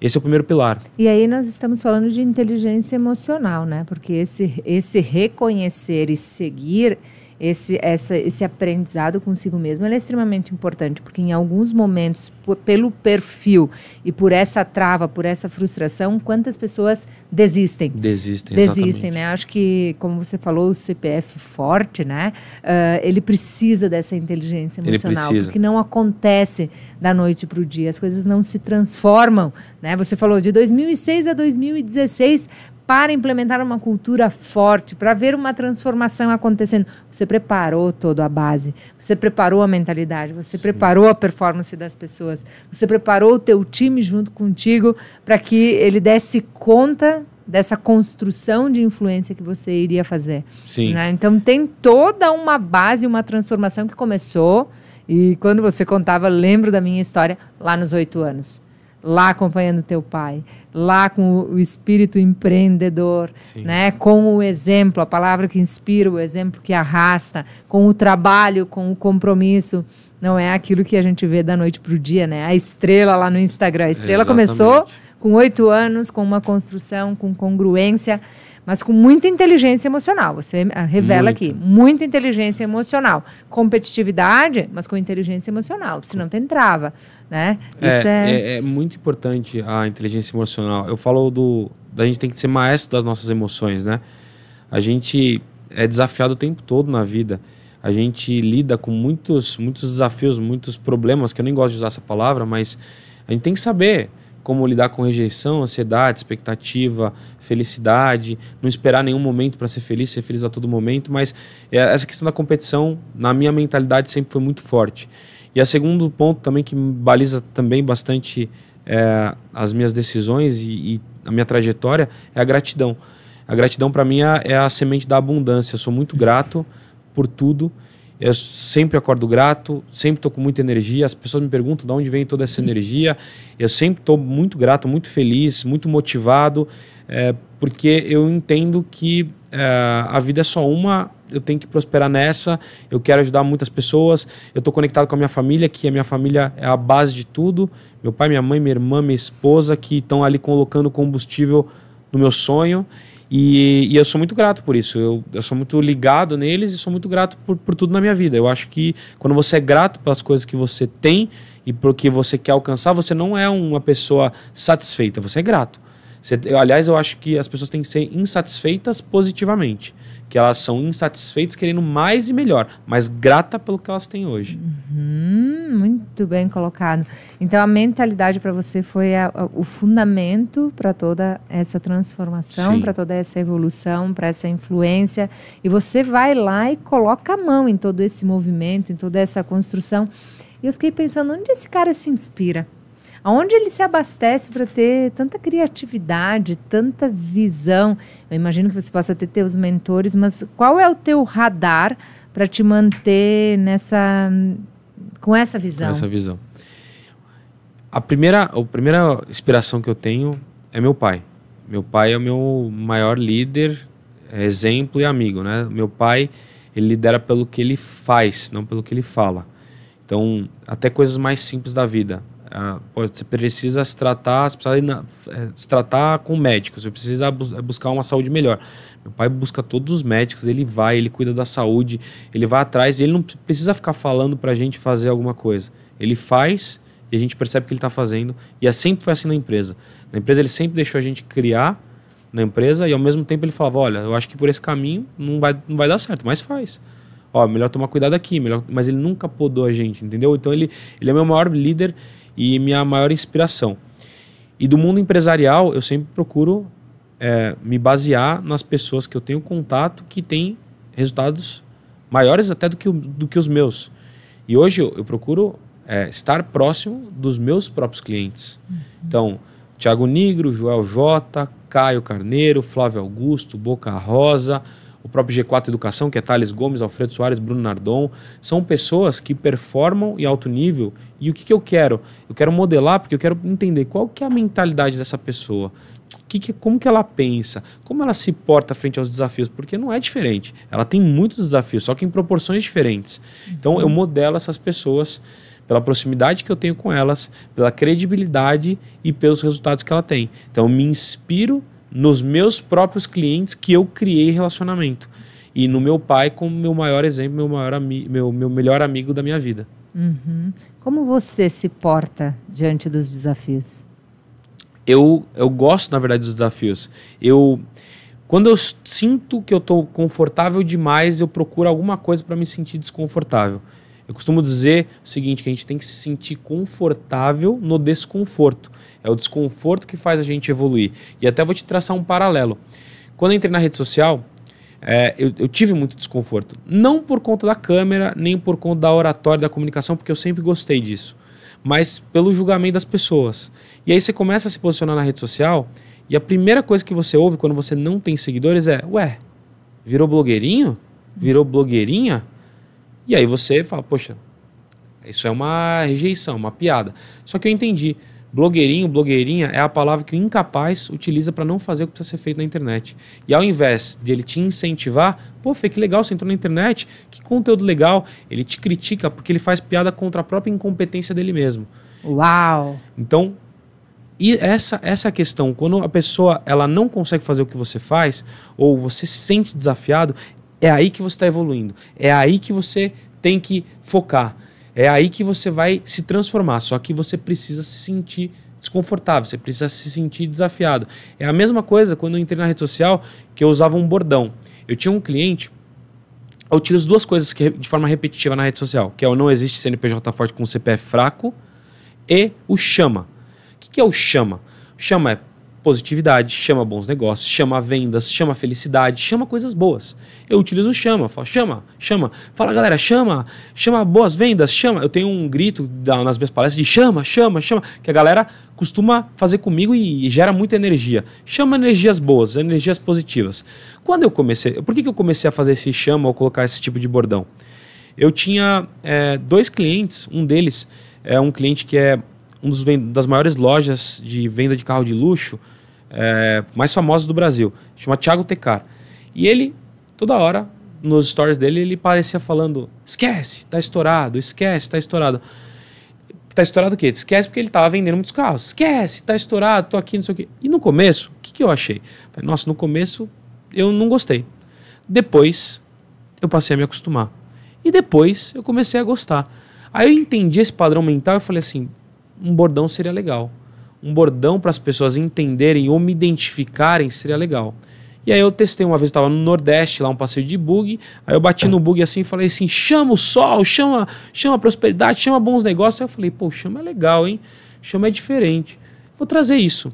Esse é o primeiro pilar. E aí nós estamos falando de inteligência emocional, né? Porque esse, esse reconhecer e seguir esse, essa, esse aprendizado consigo mesmo é extremamente importante, porque em alguns momentos, pelo perfil e por essa trava, por essa frustração, quantas pessoas desistem? Desistem, Desistem, exatamente. né? Acho que, como você falou, o CPF forte, né? Uh, ele precisa dessa inteligência emocional, porque não acontece da noite para o dia, as coisas não se transformam, né? Você falou de 2006 a 2016, para implementar uma cultura forte, para ver uma transformação acontecendo. Você preparou toda a base, você preparou a mentalidade, você Sim. preparou a performance das pessoas, você preparou o teu time junto contigo para que ele desse conta dessa construção de influência que você iria fazer. Sim. Né? Então tem toda uma base, uma transformação que começou. E quando você contava, lembro da minha história lá nos oito anos lá acompanhando teu pai, lá com o espírito empreendedor, Sim. né? Com o exemplo, a palavra que inspira, o exemplo que arrasta, com o trabalho, com o compromisso. Não é aquilo que a gente vê da noite para o dia, né? A estrela lá no Instagram. A estrela Exatamente. começou com oito anos, com uma construção, com congruência, mas com muita inteligência emocional. Você eh, revela aqui, muita inteligência emocional. Competitividade, mas com inteligência emocional, senão tem trava. Né? É, Isso é, é... é muito importante a inteligência emocional. Eu falo do. A gente tem que ser maestro das nossas emoções, né? A gente é desafiado o tempo todo na vida. A gente lida com muitos, muitos desafios, muitos problemas, que eu nem gosto de usar essa palavra, mas a gente tem que saber como lidar com rejeição, ansiedade, expectativa, felicidade, não esperar nenhum momento para ser feliz, ser feliz a todo momento, mas é, essa questão da competição, na minha mentalidade, sempre foi muito forte. E a segundo ponto também que baliza também bastante é, as minhas decisões e, e, a minha trajetória é a gratidão. A gratidão para mim é, é a semente da abundância. Eu sou muito grato por tudo. Eu sempre acordo grato, sempre estou com muita energia. As pessoas me perguntam de onde vem toda essa energia. Eu sempre estou muito grato, muito feliz, muito motivado, é, porque eu entendo que é, a vida é só uma, eu tenho que prosperar nessa, eu quero ajudar muitas pessoas, eu estou conectado com a minha família, que a minha família é a base de tudo. Meu pai, minha mãe, minha irmã, minha esposa, que estão ali colocando combustível no meu sonho. E, e, eu sou muito grato por isso. Eu, eu, sou muito ligado neles e sou muito grato por, por tudo na minha vida. Eu acho que quando você é grato pelas coisas que você tem e por que você quer alcançar, você não é uma pessoa satisfeita, você é grato. Você, aliás, eu acho que as pessoas têm que ser insatisfeitas positivamente. Que elas são insatisfeitas querendo mais e melhor, mas grata pelo que elas têm hoje. Uhum, muito bem colocado. Então, a mentalidade para você foi a, a, o fundamento para toda essa transformação, para toda essa evolução, para essa influência. E você vai lá e coloca a mão em todo esse movimento, em toda essa construção. E eu fiquei pensando, onde esse cara se inspira? Aonde ele se abastece para ter tanta criatividade, tanta visão? Eu imagino que você possa ter teus mentores, mas qual é o teu radar para te manter nessa com essa visão? Com essa visão. A primeira, a primeira inspiração que eu tenho é meu pai. Meu pai é o meu maior líder, exemplo e amigo, né? Meu pai, ele lidera pelo que ele faz, não pelo que ele fala. Então, até coisas mais simples da vida pode, você precisa se tratar, você precisa na, é, se tratar com médicos, você precisa é, buscar uma saúde melhor. Meu pai busca todos os médicos, ele vai, ele cuida da saúde, ele vai atrás, ele não precisa ficar falando para a gente fazer alguma coisa. Ele faz e a gente percebe que ele está fazendo. E é sempre foi assim na empresa. Na empresa ele sempre deixou a gente criar na empresa e ao mesmo tempo ele falava, olha, eu acho que por esse caminho não vai, não vai dar certo, mas faz ó, melhor tomar cuidado aqui, melhor... mas ele nunca podou a gente, entendeu? Então ele, ele é meu maior líder e minha maior inspiração. E do mundo empresarial, eu sempre procuro é, me basear nas pessoas que eu tenho contato que têm resultados maiores até do que, do que os meus. E hoje eu, eu procuro é, estar próximo dos meus próprios clientes. Uhum. Então, Tiago Nigro, Joel Jota, Caio Carneiro, Flávio Augusto, Boca Rosa, o próprio G4 Educação, que é Thales Gomes, Alfredo Soares, Bruno Nardon, são pessoas que performam em alto nível. E o que, que eu quero? Eu quero modelar porque eu quero entender qual que é a mentalidade dessa pessoa. Que que, como que ela pensa, como ela se porta frente aos desafios, porque não é diferente. Ela tem muitos desafios, só que em proporções diferentes. Então eu modelo essas pessoas pela proximidade que eu tenho com elas, pela credibilidade e pelos resultados que ela tem. Então eu me inspiro nos meus próprios clientes que eu criei relacionamento. E no meu pai como meu maior exemplo, meu, maior meu, meu melhor amigo da minha vida. Uhum. Como você se porta diante dos desafios? Eu, eu gosto, na verdade, dos desafios. Eu, quando eu sinto que eu estou confortável demais, eu procuro alguma coisa para me sentir desconfortável. Eu costumo dizer o seguinte, que a gente tem que se sentir confortável no desconforto. É o desconforto que faz a gente evoluir. E até vou te traçar um paralelo. Quando eu entrei na rede social, é, eu, eu, tive muito desconforto. Não por conta da câmera, nem por conta da oratória, da comunicação, porque eu sempre gostei disso. Mas pelo julgamento das pessoas. E aí você começa a se posicionar na rede social e a primeira coisa que você ouve quando você não tem seguidores é: Ué, virou blogueirinho? Virou blogueirinha? E aí você fala: Poxa, isso é uma rejeição, uma piada. Só que eu entendi. Blogueirinho, blogueirinha é a palavra que o incapaz utiliza para não fazer o que precisa ser feito na internet. E ao invés de ele te incentivar, pô, Fê, que legal, você entrou na internet, que conteúdo legal, ele te critica porque ele faz piada contra a própria incompetência dele mesmo. Uau! Então, e essa, essa é a questão. Quando a pessoa ela não consegue fazer o que você faz, ou você se sente desafiado, é aí que você está evoluindo. É aí que você tem que focar. É aí que você vai se transformar, só que você precisa se sentir desconfortável, você precisa se sentir desafiado. É a mesma coisa quando eu entrei na rede social que eu usava um bordão. Eu tinha um cliente, eu utilizo duas coisas que, de forma repetitiva na rede social, que é o não existe CNPJ forte com CPF fraco e o chama. O que, é o chama? chama é positividade, chama bons negócios, chama vendas, chama felicidade, chama coisas boas. Eu utilizo chama, falo, chama, chama. Fala, galera, chama, chama boas vendas, chama. Eu tenho um grito nas minhas palestras de chama, chama, chama, que a galera costuma fazer comigo e, gera muita energia. Chama energias boas, energias positivas. Quando eu comecei, por que, que eu comecei a fazer esse chama ou colocar esse tipo de bordão? Eu tinha é, dois clientes, um deles é um cliente que é um dos, das maiores lojas de venda de carro de luxo é, mais famosas do Brasil, chama Thiago Tecar. E ele, toda hora, nos stories dele, ele parecia falando: esquece, tá estourado, esquece, tá estourado. Tá estourado o quê? Esquece porque ele tava vendendo muitos carros. Esquece, tá estourado, tô aqui, não sei o quê. E no começo, o que, que eu achei? Falei, Nossa, no começo eu não gostei. Depois eu passei a me acostumar. E depois eu comecei a gostar. Aí eu entendi esse padrão mental e falei assim: um bordão seria legal. Um bordão para as pessoas entenderem ou me identificarem seria legal. E aí eu testei uma vez, estava no Nordeste, lá um passeio de bug. Aí eu bati no bug assim e falei assim: chama o sol, chama, chama prosperidade, chama bons negócios. Aí eu falei, pô, chama é legal, hein? Chama é diferente. Vou trazer isso.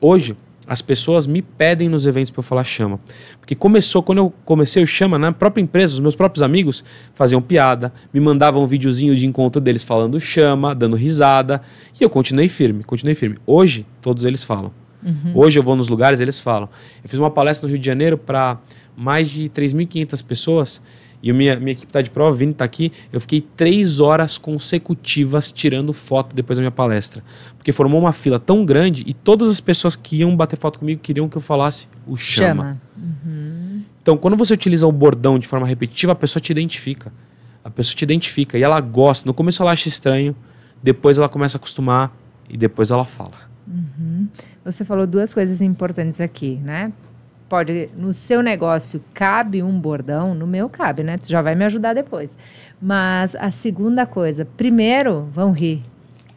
Hoje, as pessoas me pedem nos eventos para eu falar chama. Porque começou, quando eu comecei o chama, na própria empresa, os meus próprios amigos faziam piada, me mandavam um videozinho de encontro deles falando chama, dando risada. E eu continuei firme, continuei firme. Hoje, todos eles falam. Uhum. Hoje eu vou nos lugares, eles falam. Eu fiz uma palestra no Rio de Janeiro para mais de 3.500 pessoas e minha, minha equipe tá de prova, o Vini tá aqui, eu fiquei três horas consecutivas tirando foto depois da minha palestra. Porque formou uma fila tão grande e todas as pessoas que iam bater foto comigo queriam que eu falasse o chama. chama. Uhum. Então, quando você utiliza o bordão de forma repetitiva, a pessoa te identifica. A pessoa te identifica e ela gosta. No começo ela acha estranho, depois ela começa a acostumar e depois ela fala. Uhum. Você falou duas coisas importantes aqui, né? pode. No seu negócio cabe um bordão, no meu cabe, né? Tu já vai me ajudar depois. Mas a segunda coisa, primeiro vão rir.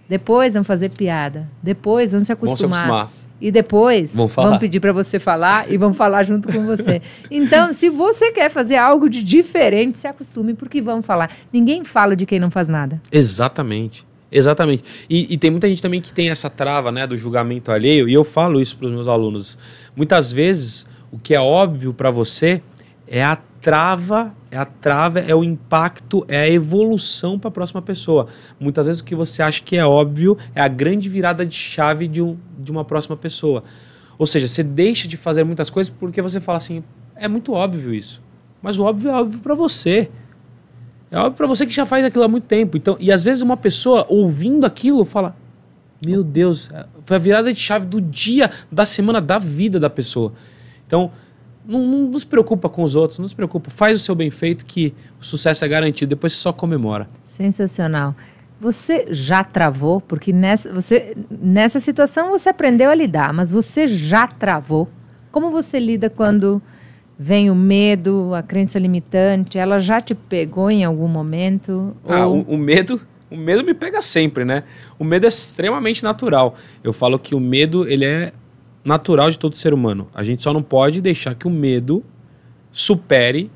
Depois vão fazer piada. Depois vão se acostumar. Vão se acostumar. E depois vão, vão pedir para você falar e vão falar junto com você. Então, se você quer fazer algo de diferente, se acostume, porque vão falar. Ninguém fala de quem não faz nada. Exatamente. Exatamente. E, e, tem muita gente também que tem essa trava né, do julgamento alheio, e eu falo isso para os meus alunos. Muitas vezes o que é óbvio para você é a trava, é a trava, é o impacto, é a evolução para a próxima pessoa. Muitas vezes o que você acha que é óbvio é a grande virada de chave de, um, de uma próxima pessoa. Ou seja, você deixa de fazer muitas coisas porque você fala assim, é muito óbvio isso. Mas o óbvio é óbvio para você. É óbvio para você que já faz aquilo há muito tempo. Então, e às vezes uma pessoa ouvindo aquilo fala: "Meu Deus, é, foi a virada de chave do dia, da semana, da vida da pessoa". Então, não, não, não, se preocupa com os outros, não se preocupa. Faz o seu bem feito que o sucesso é garantido. Depois você só comemora. Sensacional. Você já travou, porque nessa, você, nessa situação você aprendeu a lidar, mas você já travou. Como você lida quando vem o medo, a crença limitante? Ela já te pegou em algum momento? Ah, o, o medo o medo me pega sempre, né? O medo é extremamente natural. Eu falo que o medo, ele é natural de todo ser humano. A gente só não pode deixar que o medo supere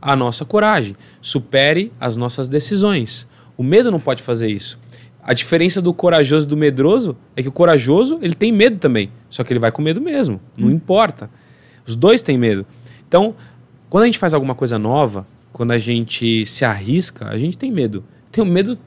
a nossa coragem, supere as nossas decisões. O medo não pode fazer isso. A diferença do corajoso e do medroso é que o corajoso ele tem medo também, só que ele vai com medo mesmo, não hum. importa. Os dois têm medo. Então, quando a gente faz alguma coisa nova, quando a gente se arrisca, a gente tem medo. Tenho medo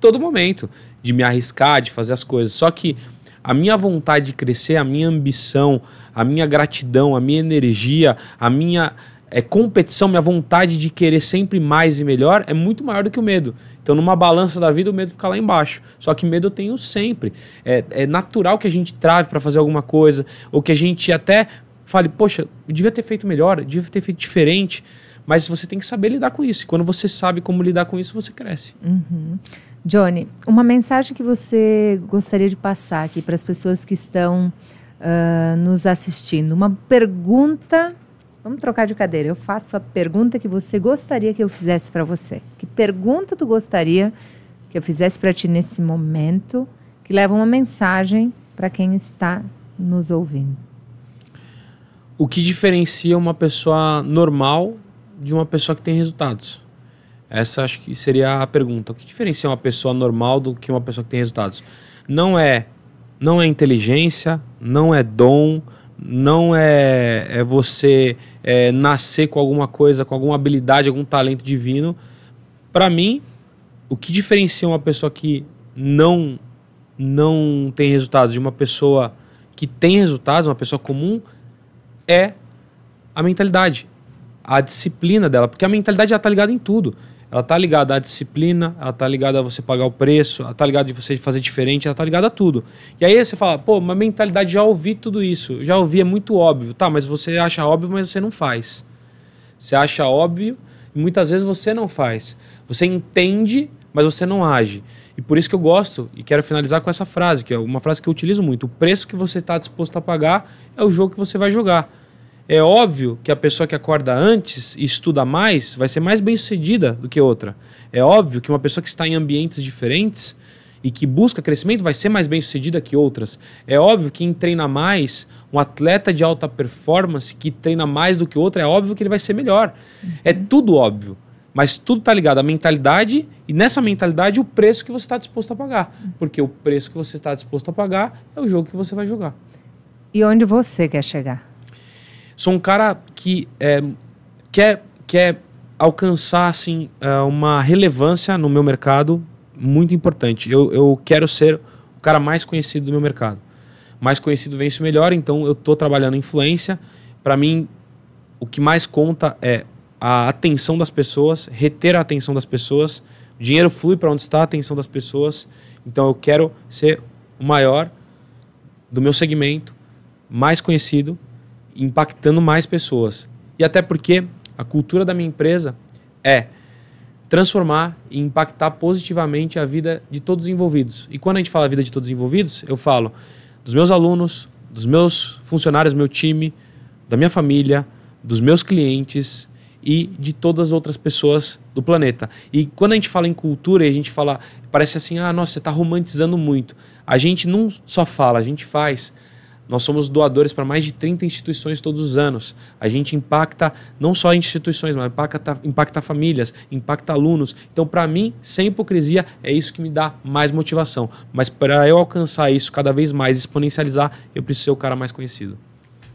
todo momento de me arriscar, de fazer as coisas. Só que a minha vontade de crescer, a minha ambição, a minha gratidão, a minha energia, a minha é, competição, minha vontade de querer sempre mais e melhor é muito maior do que o medo. Então, numa balança da vida, o medo fica lá embaixo. Só que medo eu tenho sempre. É, é natural que a gente trave para fazer alguma coisa, ou que a gente até fale, poxa, devia ter feito melhor, devia ter feito diferente. Mas você tem que saber lidar com isso. E quando você sabe como lidar com isso, você cresce. Uhum. Johnny, uma mensagem que você gostaria de passar aqui para as pessoas que estão uh, nos assistindo. Uma pergunta. Vamos trocar de cadeira. Eu faço a pergunta que você gostaria que eu fizesse para você. Que pergunta tu gostaria que eu fizesse para ti nesse momento que leva uma mensagem para quem está nos ouvindo? O que diferencia uma pessoa normal de uma pessoa que tem resultados? Essa acho que seria a pergunta. O que diferencia uma pessoa normal do que uma pessoa que tem resultados? Não é, não é inteligência, não é dom, não é, é você é, nascer com alguma coisa, com alguma habilidade, algum talento divino. Para mim, o que diferencia uma pessoa que não não tem resultados de uma pessoa que tem resultados, uma pessoa comum, é a mentalidade, a disciplina dela, porque a mentalidade já está ligada em tudo ela tá ligada à disciplina, ela tá ligada a você pagar o preço, ela tá ligada de você fazer diferente, ela tá ligada a tudo. E aí você fala, pô, uma mentalidade já ouvi tudo isso, já ouvi, é muito óbvio. Tá, mas você acha óbvio, mas você não faz. Você acha óbvio e muitas vezes você não faz. Você entende, mas você não age. E por isso que eu gosto e quero finalizar com essa frase, que é uma frase que eu utilizo muito. O preço que você está disposto a pagar é o jogo que você vai jogar. É óbvio que a pessoa que acorda antes e estuda mais vai ser mais bem sucedida do que outra. É óbvio que uma pessoa que está em ambientes diferentes e que busca crescimento vai ser mais bem sucedida que outras. É óbvio que quem treina mais, um atleta de alta performance que treina mais do que outro, é óbvio que ele vai ser melhor. É uhum. É tudo óbvio. Mas tudo está ligado à mentalidade e nessa mentalidade o preço que você está disposto a pagar. Uhum. Porque o preço que você está disposto a pagar é o jogo que você vai jogar. E onde você quer chegar? sou um cara que é, quer, quer alcançar assim, é, uma relevância no meu mercado muito importante. Eu, eu quero ser o cara mais conhecido do meu mercado. Mais conhecido vence melhor, então eu estou trabalhando influência. Para mim, o que mais conta é a atenção das pessoas, reter a atenção das pessoas. O dinheiro flui para onde está a atenção das pessoas. Então eu quero ser o maior do meu segmento, mais conhecido impactando mais pessoas. E até porque a cultura da minha empresa é transformar e impactar positivamente a vida de todos os envolvidos. E quando a gente fala a vida de todos os envolvidos, eu falo dos meus alunos, dos meus funcionários, meu time, da minha família, dos meus clientes e de todas as outras pessoas do planeta. E quando a gente fala em cultura e a gente fala, parece assim, ah, nossa, você está romantizando muito. A gente não só fala, a gente faz. Nós somos doadores para mais de 30 instituições todos os anos. A gente impacta não só instituições, mas impacta, impacta famílias, impacta alunos. Então, para mim, sem hipocrisia, é isso que me dá mais motivação. Mas para eu alcançar isso cada vez mais, exponencializar, eu preciso ser o cara mais conhecido.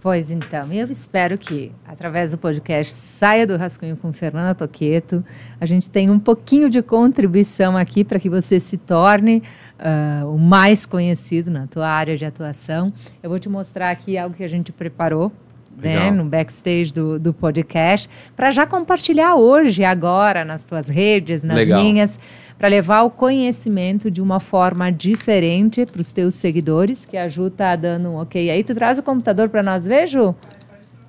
Pois então, eu espero que, através do podcast Saia do Rascunho com Fernanda Toqueto, a gente tenha um pouquinho de contribuição aqui para que você se torne uh, o mais conhecido na tua área de atuação. Eu vou te mostrar aqui algo que a gente preparou né, no backstage do, do podcast, para já compartilhar hoje, agora, nas tuas redes, nas Legal. minhas, para levar o conhecimento de uma forma diferente para os teus seguidores, que a Ju tá dando um ok. Aí tu traz o computador para nós, vejo?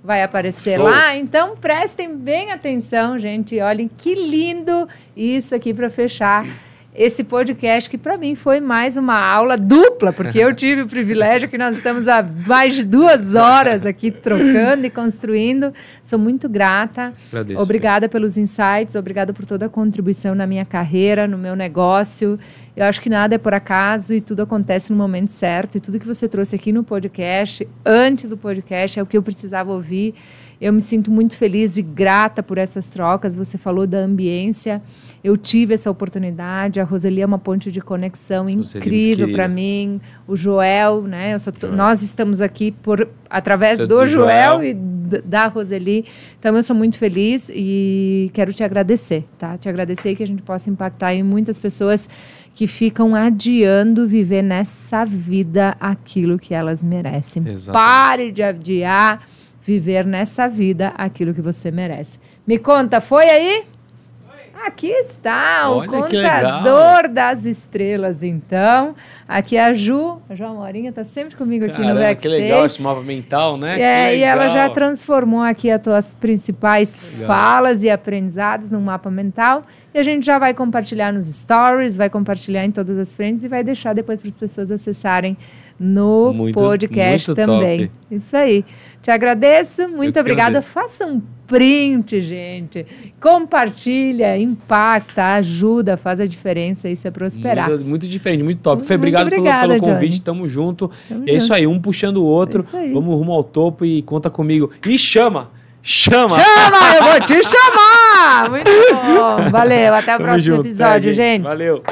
Vai aparecer lá, então prestem bem atenção, gente. Olhem que lindo isso aqui para fechar esse podcast que para mim foi mais uma aula dupla, porque eu tive o privilégio que nós estamos há mais de duas horas aqui trocando e construindo. Sou muito grata. Agradeço, obrigada pelos insights, obrigada por toda a contribuição na minha carreira, no meu negócio. Eu acho que nada é por acaso e tudo acontece no momento certo. E tudo que você trouxe aqui no podcast, antes do podcast, é o que eu precisava ouvir. Eu me sinto muito feliz e grata por essas trocas. Você falou da ambiência. Eu tive essa oportunidade. A Roseli é uma ponte de conexão é incrível para mim. O Joel, né? Tô, Joel. Nós estamos aqui por através do, do Joel, Joel, e da Roseli. Então eu sou muito feliz e quero te agradecer, tá? Te agradecer que a gente possa impactar em muitas pessoas que ficam adiando viver nessa vida aquilo que elas merecem. Exatamente. Pare de adiar viver nessa vida aquilo que você merece. Me conta, foi aí? Aqui está o Olha contador das estrelas, então. Aqui é a Ju, a Ju Amorinha está sempre comigo aqui Caramba, no backstage. que legal esse mapa mental, né? É, e ela já transformou aqui as tuas principais falas e aprendizados num mapa mental. E a gente já vai compartilhar nos stories, vai compartilhar em todas as frentes e vai deixar depois para as pessoas acessarem no muito, podcast muito também. Top. Isso aí. Te agradeço, muito Eu obrigada. Faça um print, gente. Compartilha, impacta, ajuda, faz a diferença, isso é prosperar. Muito, muito diferente, muito top. obrigado obrigada, pelo, pelo convite, tamo junto. Tamo é junto. isso aí, um puxando o outro. É Vamos rumo ao topo e conta comigo. E chama! Chama! Chama! Eu vou te chamar! Muito bom! Valeu, até o próximo junto, episódio, gente. gente. Valeu!